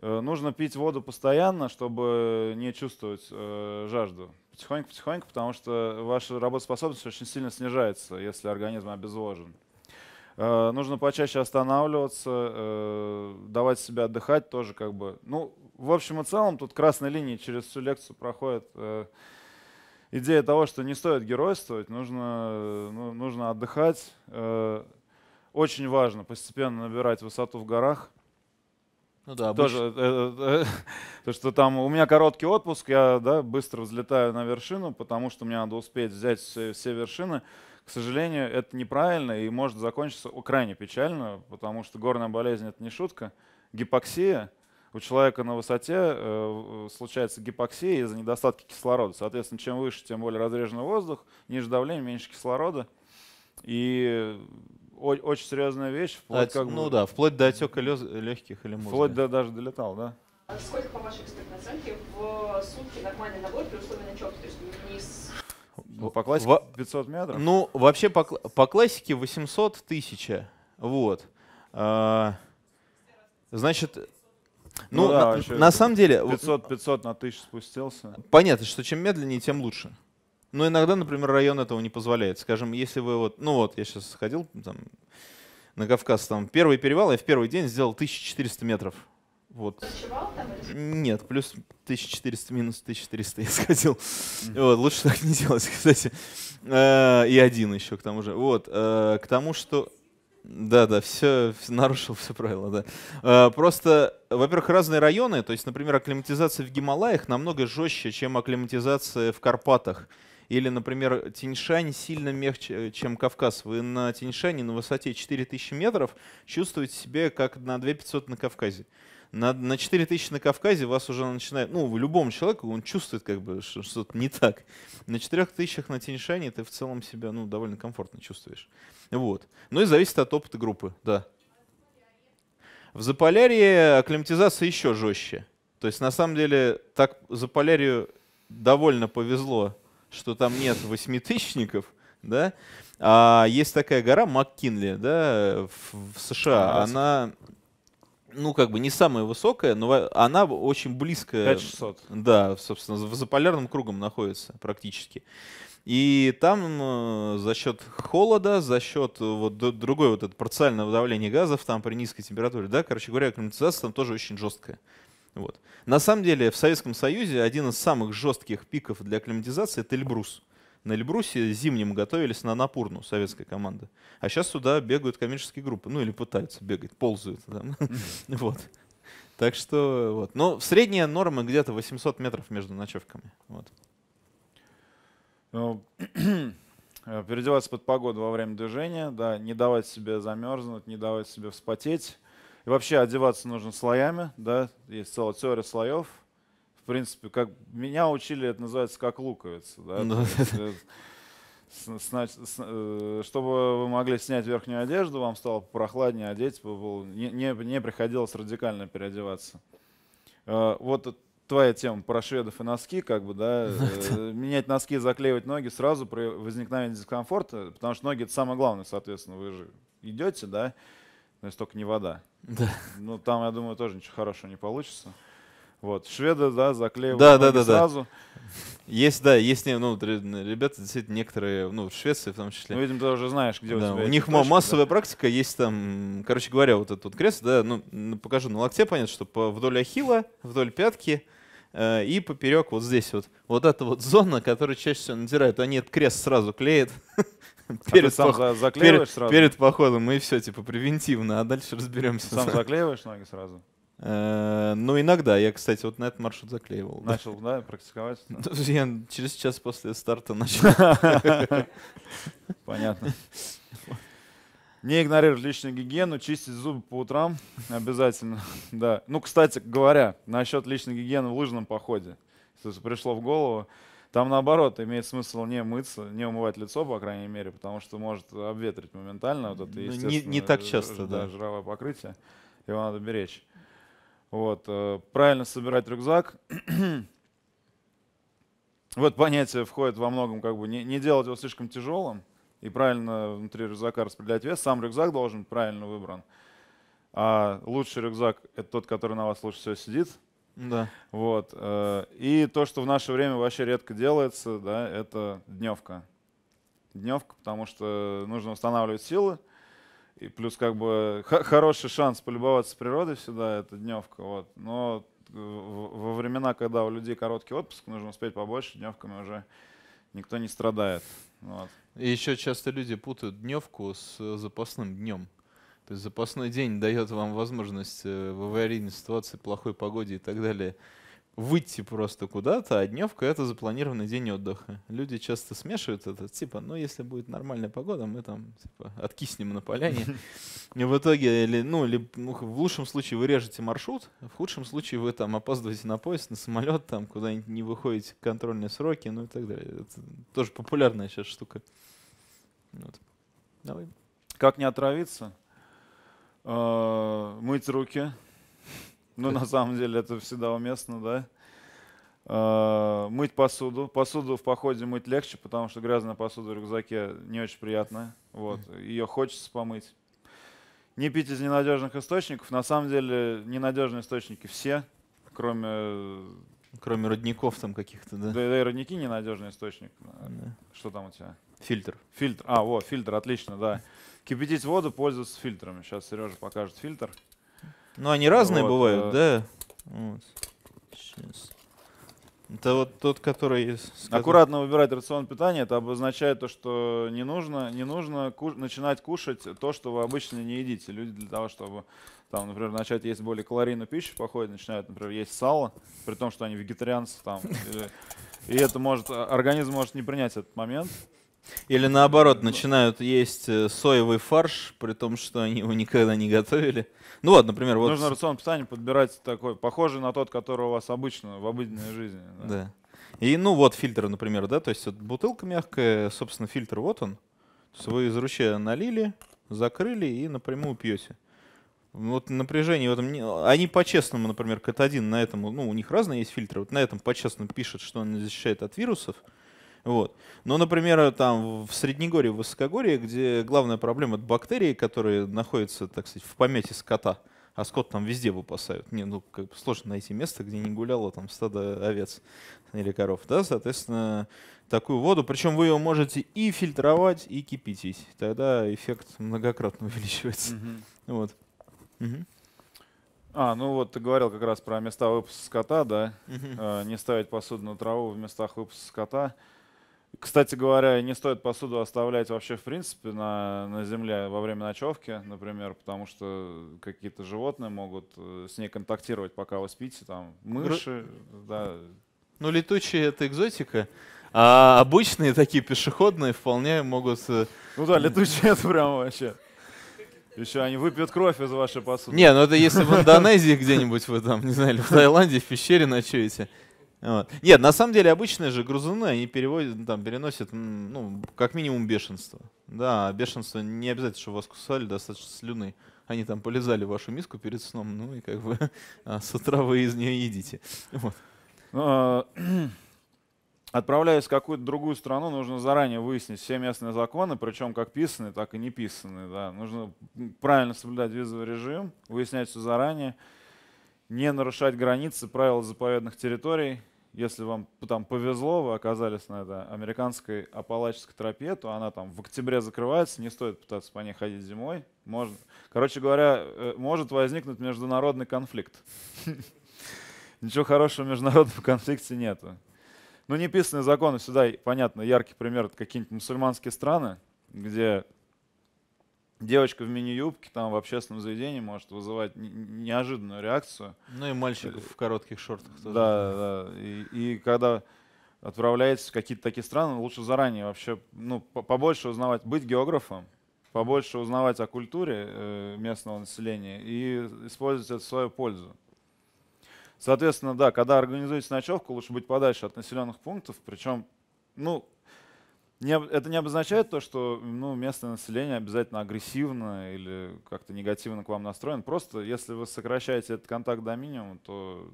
Э, нужно пить воду постоянно, чтобы не чувствовать э, жажду. Потихоньку-потихоньку, потому что ваша работоспособность очень сильно снижается, если организм обезвожен. Э, нужно почаще останавливаться, э, давать себе отдыхать тоже как бы. Ну, в общем и целом, тут красной линии через всю лекцию проходит э, идея того, что не стоит геройствовать, нужно, э, ну, нужно отдыхать. Э, очень важно постепенно набирать высоту в горах – ну да, тоже. Э, [LAUGHS] то, что там у меня короткий отпуск, я да, быстро взлетаю на вершину, потому что мне надо успеть взять все, все вершины. К сожалению, это неправильно и может закончиться крайне печально, потому что горная болезнь это не шутка. Гипоксия. У человека на высоте э, случается гипоксия из-за недостатка кислорода. Соответственно, чем выше, тем более разреженный воздух, ниже давление, меньше кислорода. И очень серьезная вещь. Вплоть, От, как ну бы, да, вплоть до отека лез, легких или мозга. Вплоть до, даже долетал, да. А сколько, по вашей экспертной оценке, в сутки нормальный набор при условии ночевки? То есть не с... Ну, по классике 500 метров? Ну, вообще по, по классике 800 тысяч. Вот. А, значит, ну, ну да, на, на самом деле... 500, 500 на 1000 спустился. Понятно, что чем медленнее, тем лучше. Но иногда, например, район этого не позволяет. Скажем, если вы вот, ну вот, я сейчас сходил там, на Кавказ, там первый перевал, я в первый день сделал 1400 метров. Вот. Нет, плюс 1400, минус 1400 я сходил. Вот, лучше так не делать, [LAUGHS] кстати. Э, и один еще, к тому же. Вот, э, к тому, что... Да, да, все, нарушил все правила, да. Э, просто, во-первых, разные районы, то есть, например, акклиматизация в Гималаях намного жестче, чем акклиматизация в Карпатах. Или, например, Тиньшань сильно мягче, э, чем Кавказ. Вы на Тиньшане на высоте 4000 метров чувствуете себя как на 2500 на Кавказе на, на 4 на Кавказе вас уже начинает, ну, в любом человеку он чувствует как бы что-то не так. На 4000 тысячах на Тиньшане ты в целом себя, ну, довольно комфортно чувствуешь. Вот. Ну и зависит от опыта группы, да. В Заполярье акклиматизация еще жестче. То есть, на самом деле, так Заполярью довольно повезло что там нет восьмитысячников, да, а есть такая гора Маккинли, да, в, в США, она ну, как бы не самая высокая, но она очень близко... 5600. Да, собственно, за полярным кругом находится практически. И там э, за счет холода, за счет э, вот другой вот это парциального давления газов там при низкой температуре, да, короче говоря, акклиматизация там тоже очень жесткая. Вот. На самом деле в Советском Союзе один из самых жестких пиков для акклиматизации — это Эльбрус. На Эльбрусе зимним готовились на Напурну советская команда. А сейчас сюда бегают коммерческие группы. Ну или пытаются бегать, ползают. [LAUGHS] Вот. Так что вот. Но средняя норма где-то 800 метров между ночевками. Вот. Ну, [CLEARS THROAT] переодеваться под погоду во время движения, да, не давать себе замерзнуть, не давать себе вспотеть. И вообще одеваться нужно слоями, да, есть целая теория слоев. В принципе, как меня учили, это называется как луковица. Да? Ну э, э, чтобы вы могли снять верхнюю одежду, вам стало прохладнее одеть, не, не, не приходилось радикально переодеваться. Э, вот твоя тема про шведов и носки, как бы, да, [LAUGHS] менять носки, заклеивать ноги сразу при возникновении дискомфорта, потому что ноги это самое главное, соответственно, вы же идете, да, но если только не вода. Да. Ну, там, я думаю, тоже ничего хорошего не получится. Вот. Шведы, да, заклеивают да, да, да, да. сразу. Есть, да, есть, ну, ребята, действительно, некоторые, ну, в Швеции в том числе. Ну, видимо, ты уже знаешь, где да, у тебя У них точки, массовая да. практика, есть там, короче говоря, вот этот вот крест, да, ну, покажу на локте, понятно, что по, вдоль ахилла, вдоль пятки, э, и поперек вот здесь вот. Вот эта вот зона, которую чаще всего надирают, они этот крест сразу клеят. [LAUGHS] [LAUGHS] перед, а пох... за перед, сразу? перед походом, и все, типа, превентивно, а дальше разберемся. сам заклеиваешь ноги сразу? Э, ну, иногда. Я, кстати, вот на этот маршрут заклеивал. Начал, да, практиковать? Ну, я через час после старта начал. [LAUGHS] Понятно. Не игнорировать личную гигиену, чистить зубы по утрам обязательно. [LAUGHS] Да. Ну, кстати говоря, насчет личной гигиены в лыжном походе. Пришло в голову. Там наоборот, имеет смысл не мыться, не умывать лицо, по крайней мере, потому что может обветрить моментально вот это ну, не, не так часто, да, да. жировое покрытие. Его надо беречь. Вот, э, правильно собирать рюкзак. [CLEARS THROAT] вот понятие входит во многом, как бы не, не делать его слишком тяжелым и правильно внутри рюкзака распределять вес. Сам рюкзак должен быть правильно выбран. А лучший рюкзак — это тот, который на вас лучше всего сидит, да. Вот. Э, и то, что в наше время вообще редко делается, да, это дневка. Дневка, потому что нужно устанавливать силы. И плюс как бы хороший шанс полюбоваться природой всегда, это дневка. Вот. Но во времена, когда у людей короткий отпуск, нужно успеть побольше, дневками уже никто не страдает. Вот. И еще часто люди путают дневку с запасным днем. То есть запасной день дает вам возможность э, в аварийной ситуации, плохой погоде и так далее выйти просто куда-то, а дневка — это запланированный день отдыха. Люди часто смешивают это, типа, ну, если будет нормальная погода, мы там, типа, откиснем на поляне. И в итоге, или, ну, или, ну, в лучшем случае вы режете маршрут, в худшем случае вы там опаздываете на поезд, на самолет, там, куда-нибудь не выходите, контрольные сроки, ну и так далее. Это тоже популярная сейчас штука. Вот. Давай. Как не отравиться? А, мыть руки. Ну, на самом деле это всегда уместно, да. А, мыть посуду. Посуду в походе мыть легче, потому что грязная посуда в рюкзаке не очень приятная. Вот. Ее хочется помыть. Не пить из ненадежных источников. На самом деле ненадежные источники все, кроме... Кроме родников там каких-то, да? Да, да и родники ненадежный источник. Да. Что там у тебя? Фильтр. Фильтр. А, вот, фильтр, отлично, да. Кипятить воду, пользоваться фильтрами. Сейчас Сережа покажет фильтр. Ну, они разные вот, бывают, э... да? Вот. Сейчас. Это вот тот, который... Аккуратно выбирать рацион питания. Это обозначает то, что не нужно, не нужно куш... начинать кушать то, что вы обычно не едите. Люди для того, чтобы, там, например, начать есть более калорийную пищу, походят, начинают, например, есть сало, при том, что они вегетарианцы. Там, [LAUGHS] или... И это может... А, организм может не принять этот момент. Или наоборот, начинают есть э, соевый фарш, при том, что они его никогда не готовили. Ну вот, например, вот... Нужно рацион питания подбирать такой, похожий на тот, который у вас обычно в обыденной жизни. Да. да. И ну вот фильтр, например, да, то есть вот бутылка мягкая, собственно, фильтр вот он. То есть вы из ручья налили, закрыли и напрямую пьете. Вот напряжение вот Они по-честному, например, катадин на этом... Ну, у них разные есть фильтры. Вот на этом по-честному пишет, что он защищает от вирусов. Вот. Но, например, там в Среднегорье, в Высокогорье, где главная проблема — это бактерии, которые находятся, так сказать, в помете скота, а скот там везде выпасают. Не, ну, как бы сложно найти место, где не гуляло там стадо овец или коров. Да, соответственно, такую воду, причем вы ее можете и фильтровать, и кипятить. Тогда эффект многократно [LAUGHS] увеличивается. Угу. Вот. Угу. А, ну вот ты говорил как раз про места выпуска скота, да? Угу. Э, не ставить посуду на траву в местах выпуска скота. Кстати говоря, не стоит посуду оставлять вообще в принципе на, на земле во время ночевки, например, потому что какие-то животные могут э, с ней контактировать, пока вы спите, там мыши, Ру... да. Ну, летучие — это экзотика. А обычные такие пешеходные вполне могут... Э, ну да, летучие — это прям вообще... Еще они выпьют кровь из вашей посуды. Не, ну это если в Индонезии где-нибудь вы там, не знаю, или в Таиланде в пещере ночуете. Вот. Нет, на самом деле обычные же грузуны, они переводят, ну, там, переносят, ну, как минимум бешенство. Да, бешенство не обязательно, что вас кусали, достаточно слюны. Они там полезали в вашу миску перед сном, ну и как бы [LAUGHS] а, с утра вы из нее едите. Ну, а, [CLEARS THROAT] отправляясь в какую-то другую страну, нужно заранее выяснить все местные законы, причем как писанные, так и не писанные. Да. Нужно правильно соблюдать визовый режим, выяснять все заранее не нарушать границы, правила заповедных территорий. Если вам там повезло, вы оказались на этой американской апалаческой тропе, то она там в октябре закрывается, не стоит пытаться по ней ходить зимой. Можно, короче говоря, э, может возникнуть международный конфликт. [LAUGHS] Ничего хорошего в международном конфликте нету. Ну, неписанные законы сюда, понятно, яркий пример — это какие-нибудь мусульманские страны, где девочка в мини-юбке там в общественном заведении может вызывать неожиданную реакцию. Ну и мальчик в коротких шортах тоже. Да, да. И, и когда отправляетесь в какие-то такие страны, лучше заранее вообще, ну, побольше узнавать, быть географом, побольше узнавать о культуре э, местного населения и использовать это в свою пользу. Соответственно, да, когда организуете ночевку, лучше быть подальше от населенных пунктов, причем, ну, не, это не обозначает то, что ну, местное население обязательно агрессивно или как-то негативно к вам настроено. Просто если вы сокращаете этот контакт до минимума, то,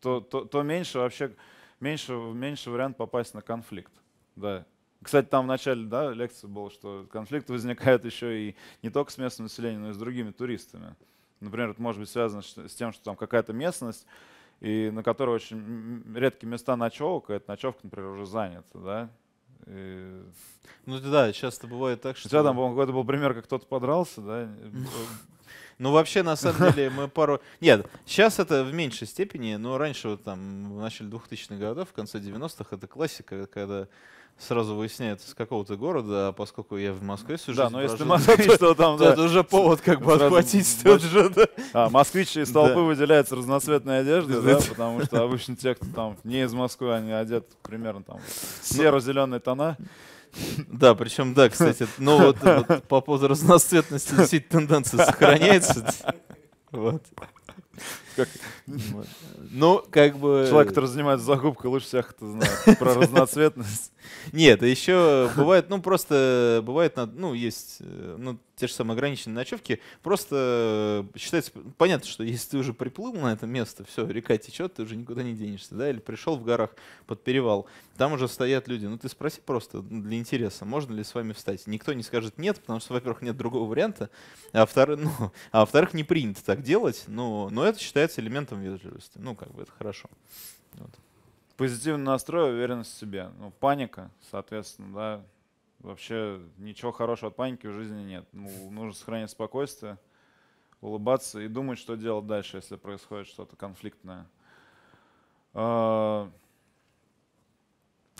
то, то, то меньше вообще меньше, меньше вариант попасть на конфликт. Да. Кстати, там в начале да, лекции было, что конфликт возникает еще и не только с местным населением, но и с другими туристами. Например, это может быть связано с тем, что там какая-то местность, и на которой очень редкие места ночевок, и эта ночевка, например, уже занята. Да? Э, ну да, часто бывает так, что... У тебя там, по-моему, какой-то был пример, как кто-то подрался, да? Э, [LAUGHS] ну, вообще, на самом деле, мы пару... Нет, сейчас это в меньшей степени, но раньше, вот там, в начале 2000-х годов, в конце 90-х, это классика, когда сразу выясняется, с какого ты города, а поскольку я в Москве сижу, Да, но ну, если ты москвич, [LAUGHS] то там, да. Это уже повод как бы отхватить тот же, А, москвичи, из толпы выделяются разноцветной одеждой, да, потому что обычно те, кто там не из Москвы, они одет примерно там серо-зеленые тона. Да, причем, да, кстати, ну вот, [LAUGHS] вот по поводу разноцветности действительно тенденция сохраняется. Вот. Как, ну, как бы... Человек, который занимается закупкой, лучше всех это знает про [LAUGHS] разноцветность. Нет, еще бывает, ну просто бывает, ну есть, э, ну те же самые ограниченные ночевки, просто э, считается, понятно, что если ты уже приплыл на это место, все, река течет, ты уже никуда не денешься, да, или пришел в горах под перевал, там уже стоят люди, ну ты спроси просто ну, для интереса, можно ли с вами встать. Никто не скажет нет, потому что, во-первых, нет другого варианта, а, втор... ну, а во-вторых, не принято так делать, но, но это считается элементом вежливости, ну как бы это хорошо. Позитивный настрой, уверенность в себе. Ну, паника, соответственно, да. Вообще ничего хорошего от паники в жизни нет. Ну, нужно сохранять спокойствие, улыбаться и думать, что делать дальше, если происходит что-то конфликтное. А,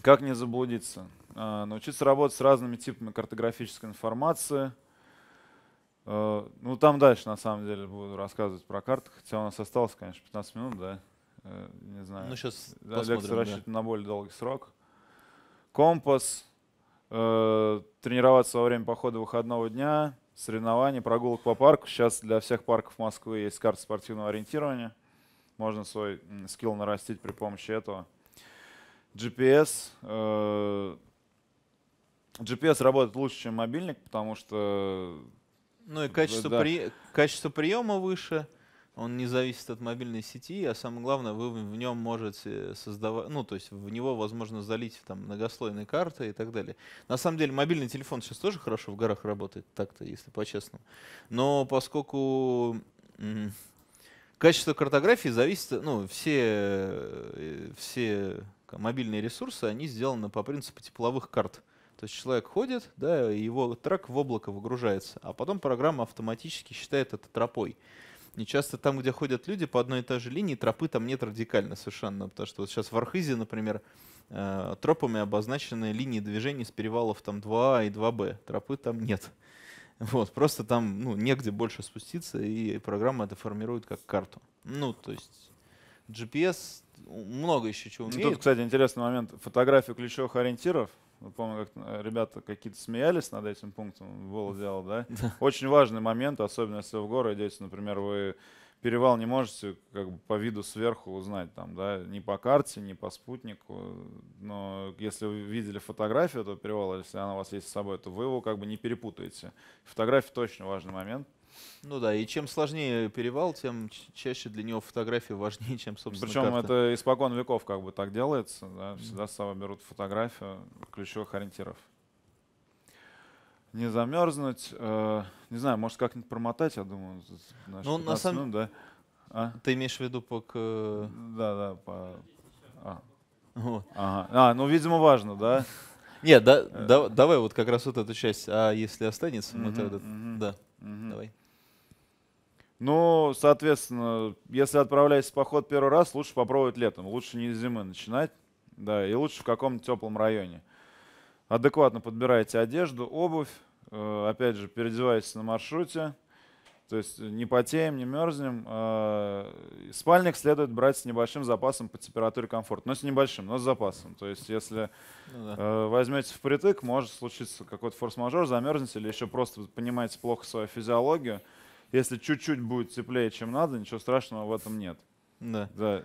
как не заблудиться? А, научиться работать с разными типами картографической информации а, – ну, там дальше, на самом деле, буду рассказывать про карты, хотя у нас осталось, конечно, 15 минут, да. Э, не знаю. Ну, сейчас Лекс рассчитан да. на более долгий срок. Компас, э, тренироваться во время похода выходного дня, Соревнования, прогулок по парку. Сейчас для всех парков Москвы есть карта спортивного ориентирования. Можно свой скилл нарастить при помощи этого. GPS. Э, GPS работает лучше, чем мобильник, потому что... Ну и качество, да, при... качество приема выше он не зависит от мобильной сети, а самое главное, вы в нем можете создавать, ну, то есть в него возможно залить там многослойные карты и так далее. На самом деле мобильный телефон сейчас тоже хорошо в горах работает, так-то, если по-честному. Но поскольку качество картографии зависит, ну, все, э, все мобильные ресурсы, они сделаны по принципу тепловых карт. То есть человек ходит, да, его трек в облако выгружается, а потом программа автоматически считает это тропой. Не часто там, где ходят люди по одной и той же линии, тропы там нет радикально совершенно. Потому что вот сейчас в Архизе, например, э, тропами обозначены линии движения с перевалов там 2А а и 2Б. Тропы там нет. [LAUGHS] Вот, просто там ну, негде больше спуститься, и программа это формирует как карту. Ну, то есть GPS много еще чего ну, умеет. Тут, кстати, интересный момент. Фотографию ключевых ориентиров — помню, как э, ребята какие-то смеялись над этим пунктом, было [LAUGHS] дело, да? Очень важный момент, особенно если вы в горы идете, например, вы перевал не можете как бы по виду сверху узнать там, да, ни по карте, ни по спутнику, но если вы видели фотографию этого перевала, если она у вас есть с собой, то вы его как бы не перепутаете. Фотография точно важный момент, ну да, и чем сложнее перевал, тем чаще для него фотографии важнее, чем, собственно, Причем карта. это испокон веков как бы так делается. Да? Всегда с собой берут фотографию ключевых ориентиров. Не замерзнуть. Э, не знаю, может как-нибудь промотать, я думаю. На ну, на самом минут, да. А? Ты имеешь в виду по... К... Да, да, по... А. Вот. Ага. а, ну, видимо, важно, да? Нет, да, э. да, давай вот как раз вот эту часть, а если останется, мы тогда... Да, давай. Ну, соответственно, если отправляешься в поход первый раз, лучше попробовать летом. Лучше не из зимы начинать, да, и лучше в каком-то теплом районе. Адекватно подбирайте одежду, обувь, э, опять же, переодевайтесь на маршруте, то есть не потеем, не мерзнем. Э, спальник следует брать с небольшим запасом по температуре комфорта. Но ну, с небольшим, но с запасом. То есть если ну, да. Э, возьмете впритык, может случиться какой-то форс-мажор, замерзнете или еще просто понимаете плохо свою физиологию – если чуть-чуть будет теплее, чем надо, ничего страшного в этом нет. Да. да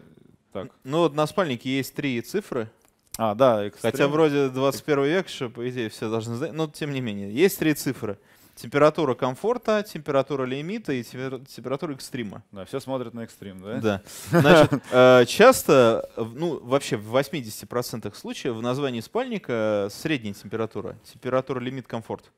так. Ну вот на спальнике есть три цифры. А, да, экстрим. Хотя вроде 21 век, что, по идее, все должны знать, но тем не менее. Есть три цифры. Температура комфорта, температура лимита и температура экстрима. Да, все смотрят на экстрим, да? Да. Значит, э, часто, ну, вообще в 80% случаев в названии спальника средняя температура, температура лимит комфорт.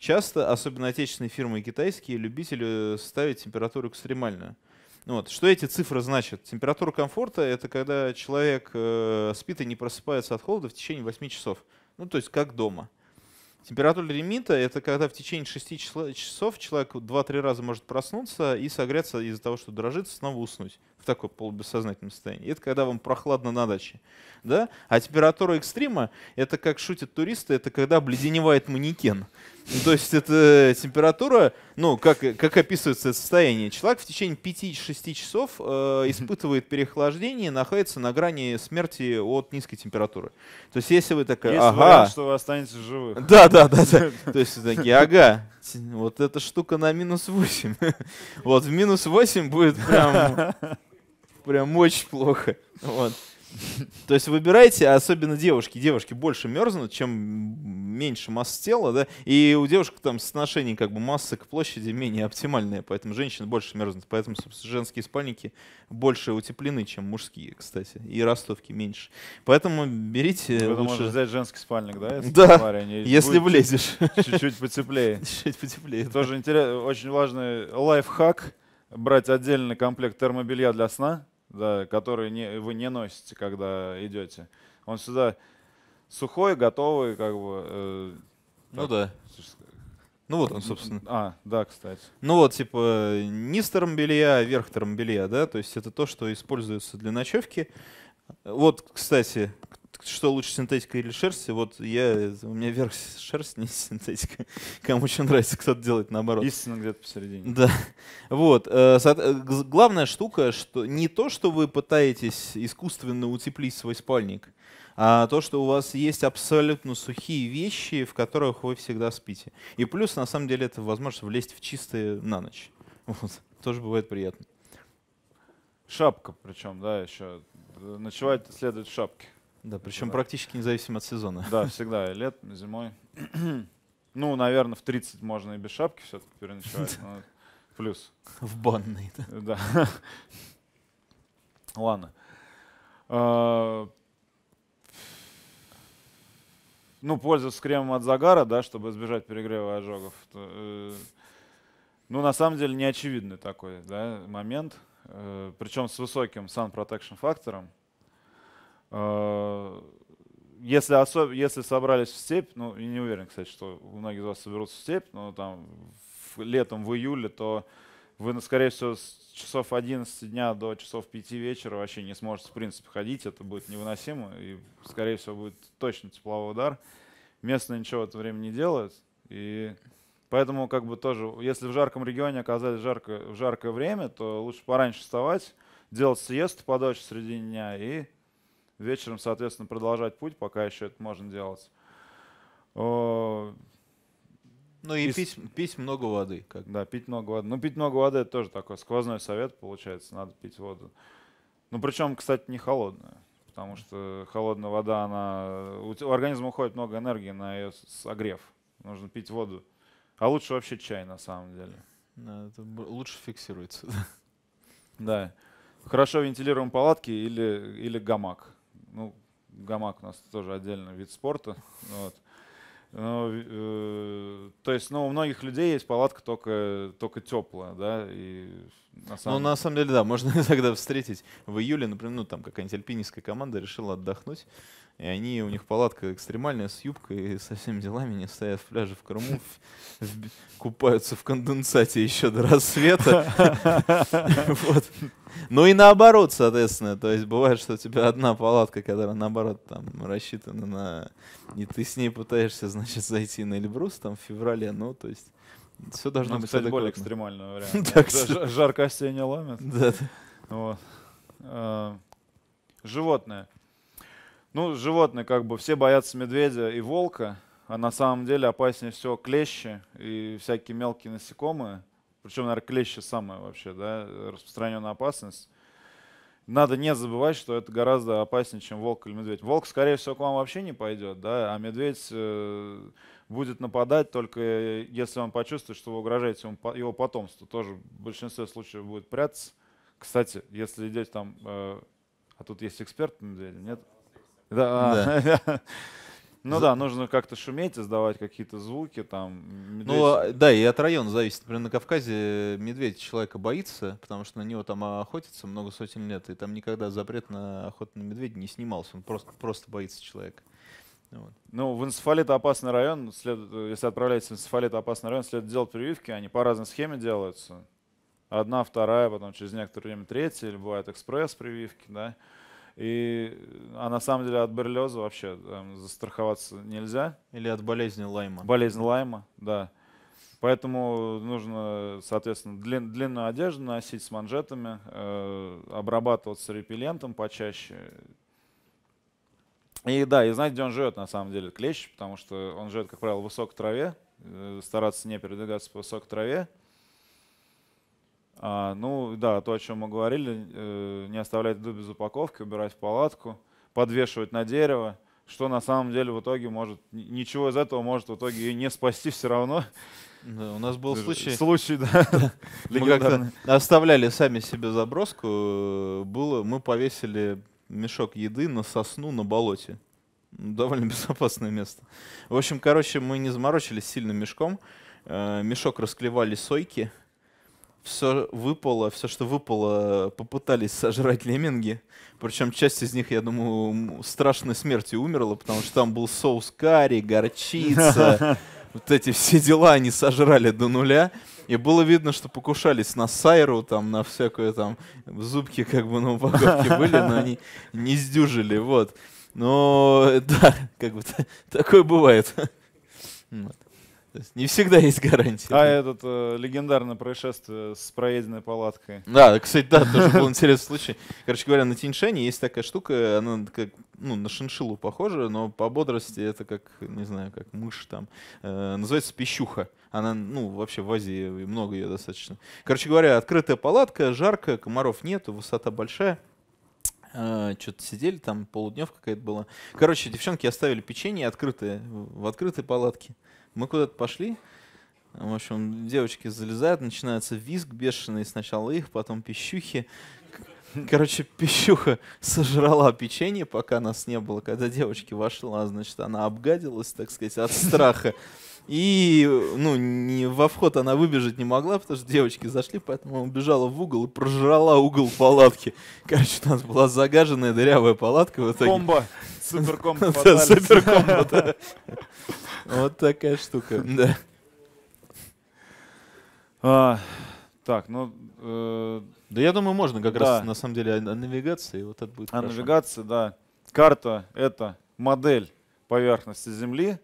Часто, особенно отечественные фирмы и китайские, любители э, ставить температуру экстремальную. Ну вот. Что эти цифры значат? Температура комфорта — это когда человек э, спит и не просыпается от холода в течение 8 часов. Ну, то есть как дома. Температура ремита – это когда в течение 6 часов человек 2-3 раза может проснуться и согреться из-за того, что дрожит, снова уснуть в такое полубессознательном состоянии. Это когда вам прохладно на даче. Да? А температура экстрима — это, как шутят туристы, это когда обледеневает манекен. Ну, то есть это температура, ну, как, как описывается это состояние? Человек в течение 5-6 часов э, испытывает переохлаждение, находится на грани смерти от низкой температуры. То есть если вы такая, есть ага... Вариант, что вы останетесь живых. Да, да, да. да. [LAUGHS] То есть такие, ага, вот эта штука на минус 8. [LAUGHS] Вот в минус 8 будет прям, [LAUGHS] прям очень плохо. Вот. [LAUGHS] То есть выбирайте, а особенно девушки. Девушки больше мерзнут, чем меньше масс тела, да, и у девушек там соотношение как бы массы к площади менее оптимальное, поэтому женщины больше мерзнут. Поэтому женские спальники больше утеплены, чем мужские, кстати, и ростовки меньше. Поэтому берите Поэтому лучше... можно взять женский спальник, да? Если да, если влезешь. Чуть-чуть потеплее. [LAUGHS] Чуть-чуть потеплее. Тоже интересно, очень важный лайфхак брать отдельный комплект термобелья для сна, да, который не, вы не носите, когда идете. Он сюда сухой, готовый, как бы. Э, ну так. да. Ну вот он, собственно. А, да, кстати. Ну вот, типа, низ термобелья, а верх термобелья, да, то есть это то, что используется для ночевки. Вот, кстати, что лучше, синтетика или шерсть? Вот я, у меня верх [LAUGHS] шерсть, не [LAUGHS] синтетика. Кому что нравится, кто-то делает наоборот. Истина где-то посередине. Да. Вот. Э, э, главная штука, что не то, что вы пытаетесь искусственно утеплить свой спальник, а то, что у вас есть абсолютно сухие вещи, в которых вы всегда спите. И плюс, на самом деле, это возможность влезть в чистые на ночь. Вот. Тоже бывает приятно. Шапка причем, да, еще. Ночевать следует в шапке. Да, причем да. практически независимо от сезона. Да, всегда. Лет, зимой. [CLEARS THROAT] Ну, наверное, в 30 можно и без шапки все-таки переночевать. [LAUGHS] Но плюс. В банный. Да. [LAUGHS] да. Ладно. А, ну, пользоваться кремом от загара, да, чтобы избежать перегрева и ожогов. То, э, ну, на самом деле, неочевидный такой да, момент. Э, причем с высоким sun protection фактором. Э, если, особ... если собрались в степь, ну, я не уверен, кстати, что многие из вас соберутся в степь, но там в... летом, в июле, то вы, ну, скорее всего, с часов 11 дня до часов 5 вечера вообще не сможете, в принципе, ходить, это будет невыносимо, и, скорее всего, будет точно тепловой удар. Местные ничего в это время не делают, и поэтому, как бы тоже, если в жарком регионе оказались жарко, в жаркое время, то лучше пораньше вставать, делать съезд подольше среди дня и вечером, соответственно, продолжать путь, пока еще это можно делать. Ну и, пить, пить много воды. Как. Да, пить много воды. Ну, пить много воды это тоже такой сквозной совет, получается, надо пить воду. Ну, причем, кстати, не холодную. Потому что холодная вода, она. У организма уходит много энергии на ее согрев. Нужно пить воду. А лучше вообще чай, на самом деле. Да, это лучше фиксируется. Да. Хорошо вентилируем палатки или, или гамак ну, гамак у нас тоже отдельно вид спорта. Вот. Ну, э, то есть, ну, у многих людей есть палатка только, только теплая, да, и на ну, самом... Ну, на самом деле, да, можно [LAUGHS] тогда встретить в июле, например, ну, там какая-нибудь альпинистская команда решила отдохнуть, и они, у них палатка экстремальная, с юбкой, и со всеми делами, они стоят в пляже в Крыму, купаются в конденсате еще до рассвета. [LAUGHS] Вот. Ну и наоборот, соответственно. То есть бывает, что у тебя одна палатка, которая наоборот там рассчитана на... И ты с ней пытаешься, значит, зайти на Эльбрус там в феврале. Ну, то есть все ну, должно ну, быть кстати, более экстремальный [LAUGHS] вариант. Жарко осенне ломит. Да. А, Животное. Ну, животные, как бы, все боятся медведя и волка, а на самом деле опаснее все клещи и всякие мелкие насекомые. Причем, наверное, клеща самая вообще, да, распространенная опасность. Надо не забывать, что это гораздо опаснее, чем волк или медведь. Волк, скорее всего, к вам вообще не пойдет, да, а медведь э, будет нападать только если он почувствует, что вы угрожаете ему, его потомству. Тоже в большинстве случаев будет прятаться. Кстати, если идете там, э, а тут есть эксперт по медведям, нет? Да. А, да. [LAUGHS] Ну За... да, нужно как-то шуметь, издавать какие-то звуки там. Медведь... Ну а, да, и от района зависит. Например, на Кавказе медведь человека боится, потому что на него там охотится много сотен лет, и там никогда запрет на охоту на медведя не снимался. Он просто, просто боится человека. Вот. Ну, в энцефалит опасный район, следует, если отправляетесь в энцефалит опасный район, следует делать прививки, они по разной схеме делаются. Одна, вторая, потом через некоторое время третья, или бывает экспресс-прививки, да. И, а на самом деле от берлиоза вообще там, эм, застраховаться нельзя. Или от болезни Лайма. Болезнь Лайма, да. Поэтому нужно, соответственно, длин, длинную одежду носить с манжетами, э, обрабатываться репеллентом почаще. И да, и знаете, где он живет, на самом деле, клещ, потому что он живет, как правило, в высокой траве, э, стараться не передвигаться по высокой траве. А, ну да, то, о чем мы говорили, э, не оставлять еду без упаковки, убирать в палатку, подвешивать на дерево, что на самом деле в итоге может, ничего из этого может в итоге ее не спасти все равно. Да, у нас был случай. Случай, да. [LAUGHS] мы как-то оставляли сами себе заброску. Э, было, мы повесили мешок еды на сосну на болоте. Довольно [LAUGHS] безопасное место. В общем, короче, мы не заморочились сильным мешком. Э, мешок расклевали сойки все выпало, все, что выпало, попытались сожрать лемминги. Причем часть из них, я думаю, страшной смертью умерла, потому что там был соус карри, горчица, [LAUGHS] вот эти все дела они сожрали до нуля. И было видно, что покушались на Сайру, там, на всякую там, зубки как бы на упаковке [LAUGHS] были, но они не сдюжили, вот. Но [LAUGHS] да, как бы такое бывает. Вот. То есть не всегда есть гарантия. А этот э, легендарное происшествие с проеденной палаткой. Да, кстати, да, тоже был интересный случай. Короче говоря, на Тиньшане есть такая штука, она как ну, на шиншилу похожа, но по бодрости это как, не знаю, как мышь там. Э, называется пищуха. Она, ну, вообще в Азии много ее достаточно. Короче говоря, открытая палатка, жарко, комаров нету, высота большая э, что-то сидели, там полудневка какая-то была. Короче, девчонки оставили печенье открытое, в открытой палатке. Мы куда-то пошли, в общем, девочки залезают, начинается визг бешеный, сначала их, потом пищухи. Короче, пищуха сожрала печенье, пока нас не было. Когда девочки вошла, значит, она обгадилась, так сказать, от страха. И, ну, не, во вход она выбежать не могла, потому что девочки зашли, поэтому она убежала в угол и прожрала угол палатки. Короче, у нас была загаженная дырявая палатка в итоге. Бомба! Суперкомбо [LAUGHS] Суперкомбо, [LAUGHS] Вот такая штука, да. А, так, ну... Э, да я думаю, можно как да. раз, на самом деле, о, о навигации. Вот это будет О хорошо. навигации, да. Карта — это модель поверхности Земли,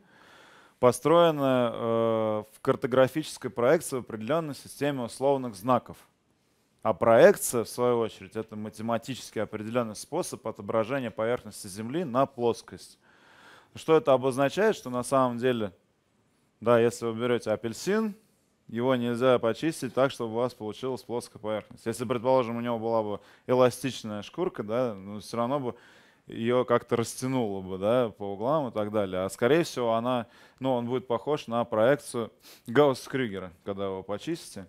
построенная э, в картографической проекции в определенной системе условных знаков. А проекция, в свою очередь, это математически определенный способ отображения поверхности Земли на плоскость. Что это обозначает? Что на самом деле, да, если вы берете апельсин, его нельзя почистить так, чтобы у вас получилась плоская поверхность. Если, предположим, у него была бы эластичная шкурка, да, ну, все равно бы ее как-то растянуло бы да, по углам и так далее. А скорее всего она, ну, он будет похож на проекцию Гаусс-Крюгера, когда его почистите.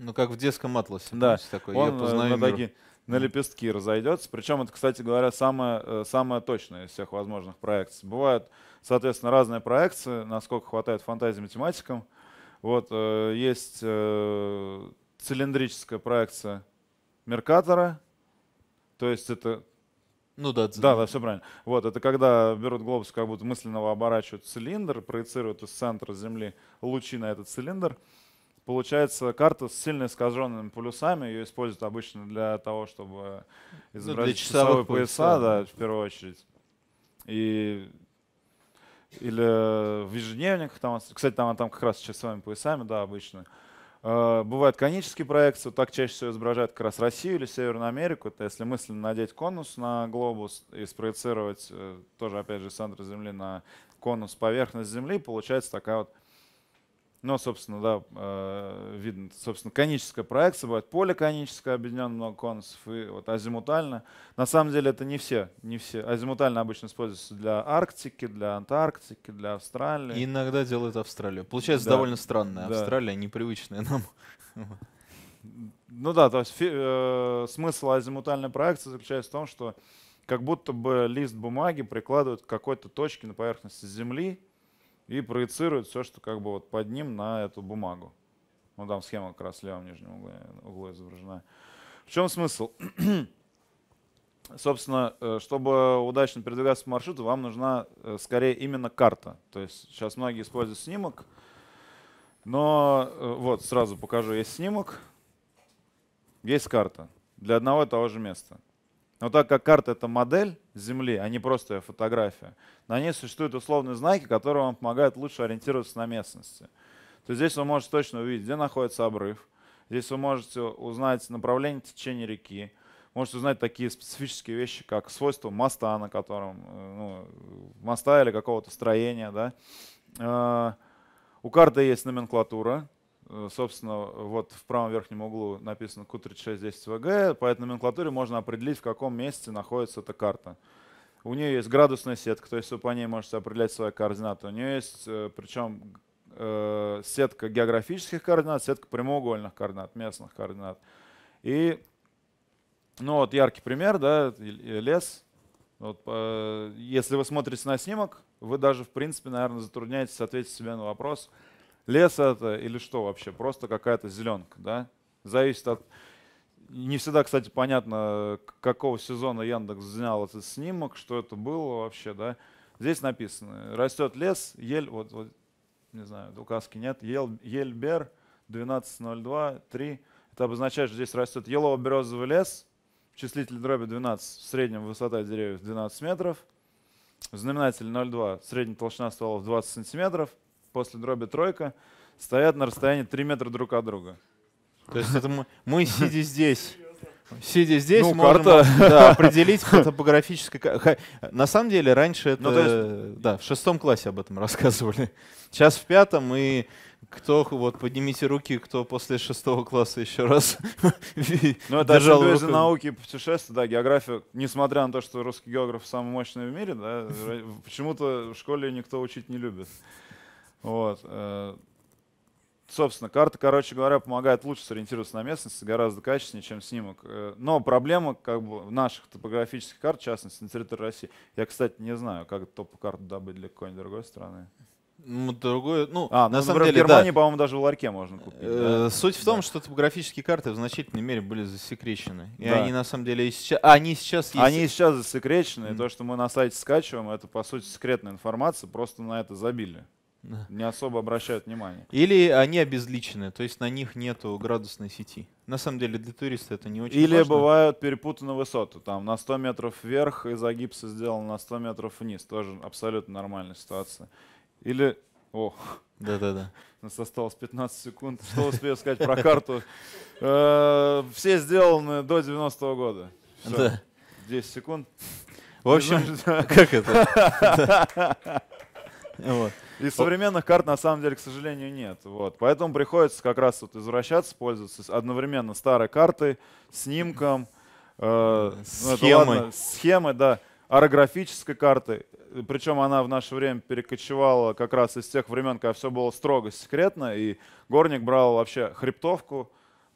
Ну, как в детском атласе. Да, такой, он я э, познаю на, такие, на лепестки разойдется. Причем это, кстати говоря, самое, э, самое точное из всех возможных проекций. Бывают, соответственно, разные проекции, насколько хватает фантазии математикам. Вот, э, есть цилиндрическая проекция меркатора, то есть это ну да, да, да, все правильно. Вот, это когда берут глобус, как будто мысленно оборачивают цилиндр, проецируют из центра Земли лучи на этот цилиндр получается карта с сильно искаженными полюсами. Ее используют обычно для того, чтобы изобразить ну, для часовые пояса, да, в первую очередь. И или в ежедневниках, там, кстати, там, там как раз с часовыми поясами, да, обычно. Э, бывают конические проекции, так чаще всего изображают как раз Россию или Северную Америку. Это если мысленно надеть конус на глобус и спроецировать э, тоже, опять же, центр Земли на конус поверхность Земли, получается такая вот ну, собственно, да, э, видно, собственно, коническая проекция бывает, поликоническая, объединенная объединено много конусов, и вот азимутально. На самом деле это не все, не все. Азимутально обычно используется для Арктики, для Антарктики, для Австралии. И иногда делают Австралию. Получается да. довольно странная да. Австралия, непривычная нам. Ну да, то есть э, смысл азимутальной проекции заключается в том, что как будто бы лист бумаги прикладывают к какой-то точке на поверхности Земли, и проецирует все, что как бы вот под ним на эту бумагу. Ну там схема как раз в левом нижнем углу, углу изображена. В чем смысл? [CLEARS THROAT] Собственно, э, чтобы удачно передвигаться по маршруту, вам нужна э, скорее именно карта. То есть сейчас многие используют снимок, но э, вот сразу покажу, есть снимок, есть карта для одного и того же места. Но так как карта — это модель Земли, а не просто фотография, на ней существуют условные знаки, которые вам помогают лучше ориентироваться на местности. То есть здесь вы можете точно увидеть, где находится обрыв, здесь вы можете узнать направление течения реки, можете узнать такие специфические вещи, как свойства моста, на котором, э, ну, моста или какого-то строения. Да? Э, у карты есть номенклатура, Э, собственно, вот в правом верхнем углу написано Q3610VG, по этой номенклатуре можно определить, в каком месте находится эта карта. У нее есть градусная сетка, то есть вы по ней можете определять свои координаты. У нее есть, э, причем, э, сетка географических координат, сетка прямоугольных координат, местных координат. И, ну вот яркий пример, да, лес. Вот, если вы смотрите на снимок, вы даже, в принципе, наверное, затрудняетесь ответить себе на вопрос – лес это или что вообще, просто какая-то зеленка, да? Зависит от... Не всегда, кстати, понятно, какого сезона Яндекс снял этот снимок, что это было вообще, да? Здесь написано, растет лес, ель, вот, вот не знаю, указки нет, ель, бер 12.02.3. Это обозначает, что здесь растет елово-березовый лес, Числителе дроби 12, в среднем высота деревьев 12 метров, в знаменателе 0,2, средняя толщина стволов 20 сантиметров, после дроби тройка стоят на расстоянии 3 метра друг от друга. То есть это мы, мы сидя здесь, Сидя здесь, ну, можем карта. Да, определить по топографической... На самом деле, раньше ну, это... Ну, есть... Да, в шестом классе об этом [LAUGHS] рассказывали. Сейчас в пятом, и кто... Вот, поднимите руки, кто после шестого класса еще раз [LAUGHS] Ну, это держал руку. науки путешествия, да, география. Несмотря на то, что русский географ самый мощный в мире, да, [LAUGHS] почему-то в школе никто учить не любит. Вот. Э, собственно, карта, короче говоря, помогает лучше сориентироваться на местности, гораздо качественнее, чем снимок. Э, но проблема как бы наших топографических карт, в частности, на территории России. Я, кстати, не знаю, как топ-карту добыть для какой-нибудь другой страны. Ну, другое, ну, а, ну, на ну, самом например, деле, в Германии, да. по-моему, даже в ларьке можно купить. Э, да? Суть в том, да. что топографические карты в значительной мере были засекречены. И да. они на самом деле и сейчас. А, они сейчас есть. Они сейчас засекречены, mm. и то, что мы на сайте скачиваем, это по сути секретная информация, просто на это забили не особо обращают внимание. Или они обезличены, то есть на них нету градусной сети. На самом деле для туриста это не очень Или важно. бывают перепутаны высоты, там на 100 метров вверх из за гипса сделано на 100 метров вниз, тоже абсолютно нормальная ситуация. Или, ох, да-да-да. У [LAUGHS] нас осталось 15 секунд. Что успею сказать про карту? Э, все сделаны до 90-го года. Да. 10 секунд. В общем, [LAUGHS] как это? [LAUGHS] Вот. И современных карт на самом деле, к сожалению, нет. Вот. Поэтому приходится как раз вот извращаться, пользоваться одновременно старой картой, снимком, э, схемы. Ну, схемы, да, орографической карты. Причем она в наше время перекочевала как раз из тех времен, когда все было строго секретно, и горник брал вообще хребтовку,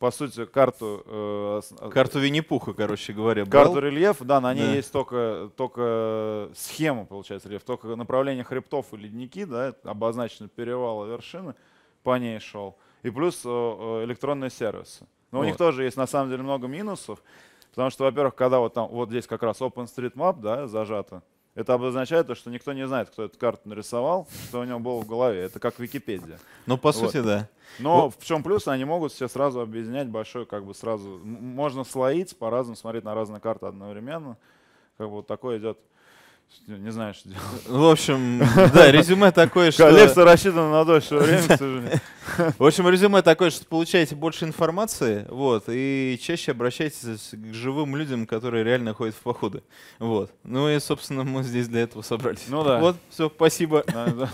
по сути, карту... Э, э, карту Винни-Пуха, короче говоря. Карту брал. рельеф, да, на ней да. есть только, только схема, получается, рельеф, только направление хребтов и ледники, да, обозначены перевалы вершины, по ней шел. И плюс э, э электронные сервисы. Но вот. у них тоже есть, на самом деле, много минусов, потому что, во-первых, когда вот там, вот здесь как раз OpenStreetMap, да, зажато, это обозначает то, что никто не знает, кто эту карту нарисовал, что у него было в голове. Это как Википедия. Ну, по сути, вот. да. Но вот. в чем плюс? Они могут все сразу объединять большой, как бы сразу... Можно слоить, по-разному смотреть на разные карты одновременно. Как бы вот такое идет не знаю, что делать. В общем, да, резюме такое, что... Коллекция рассчитана на дольшее время, к сожалению. В общем, резюме такое, что получаете больше информации, вот, и чаще обращайтесь к живым людям, которые реально ходят в походы. Вот. Ну и, собственно, мы здесь для этого собрались. Ну да. Вот, все, спасибо. Да, да.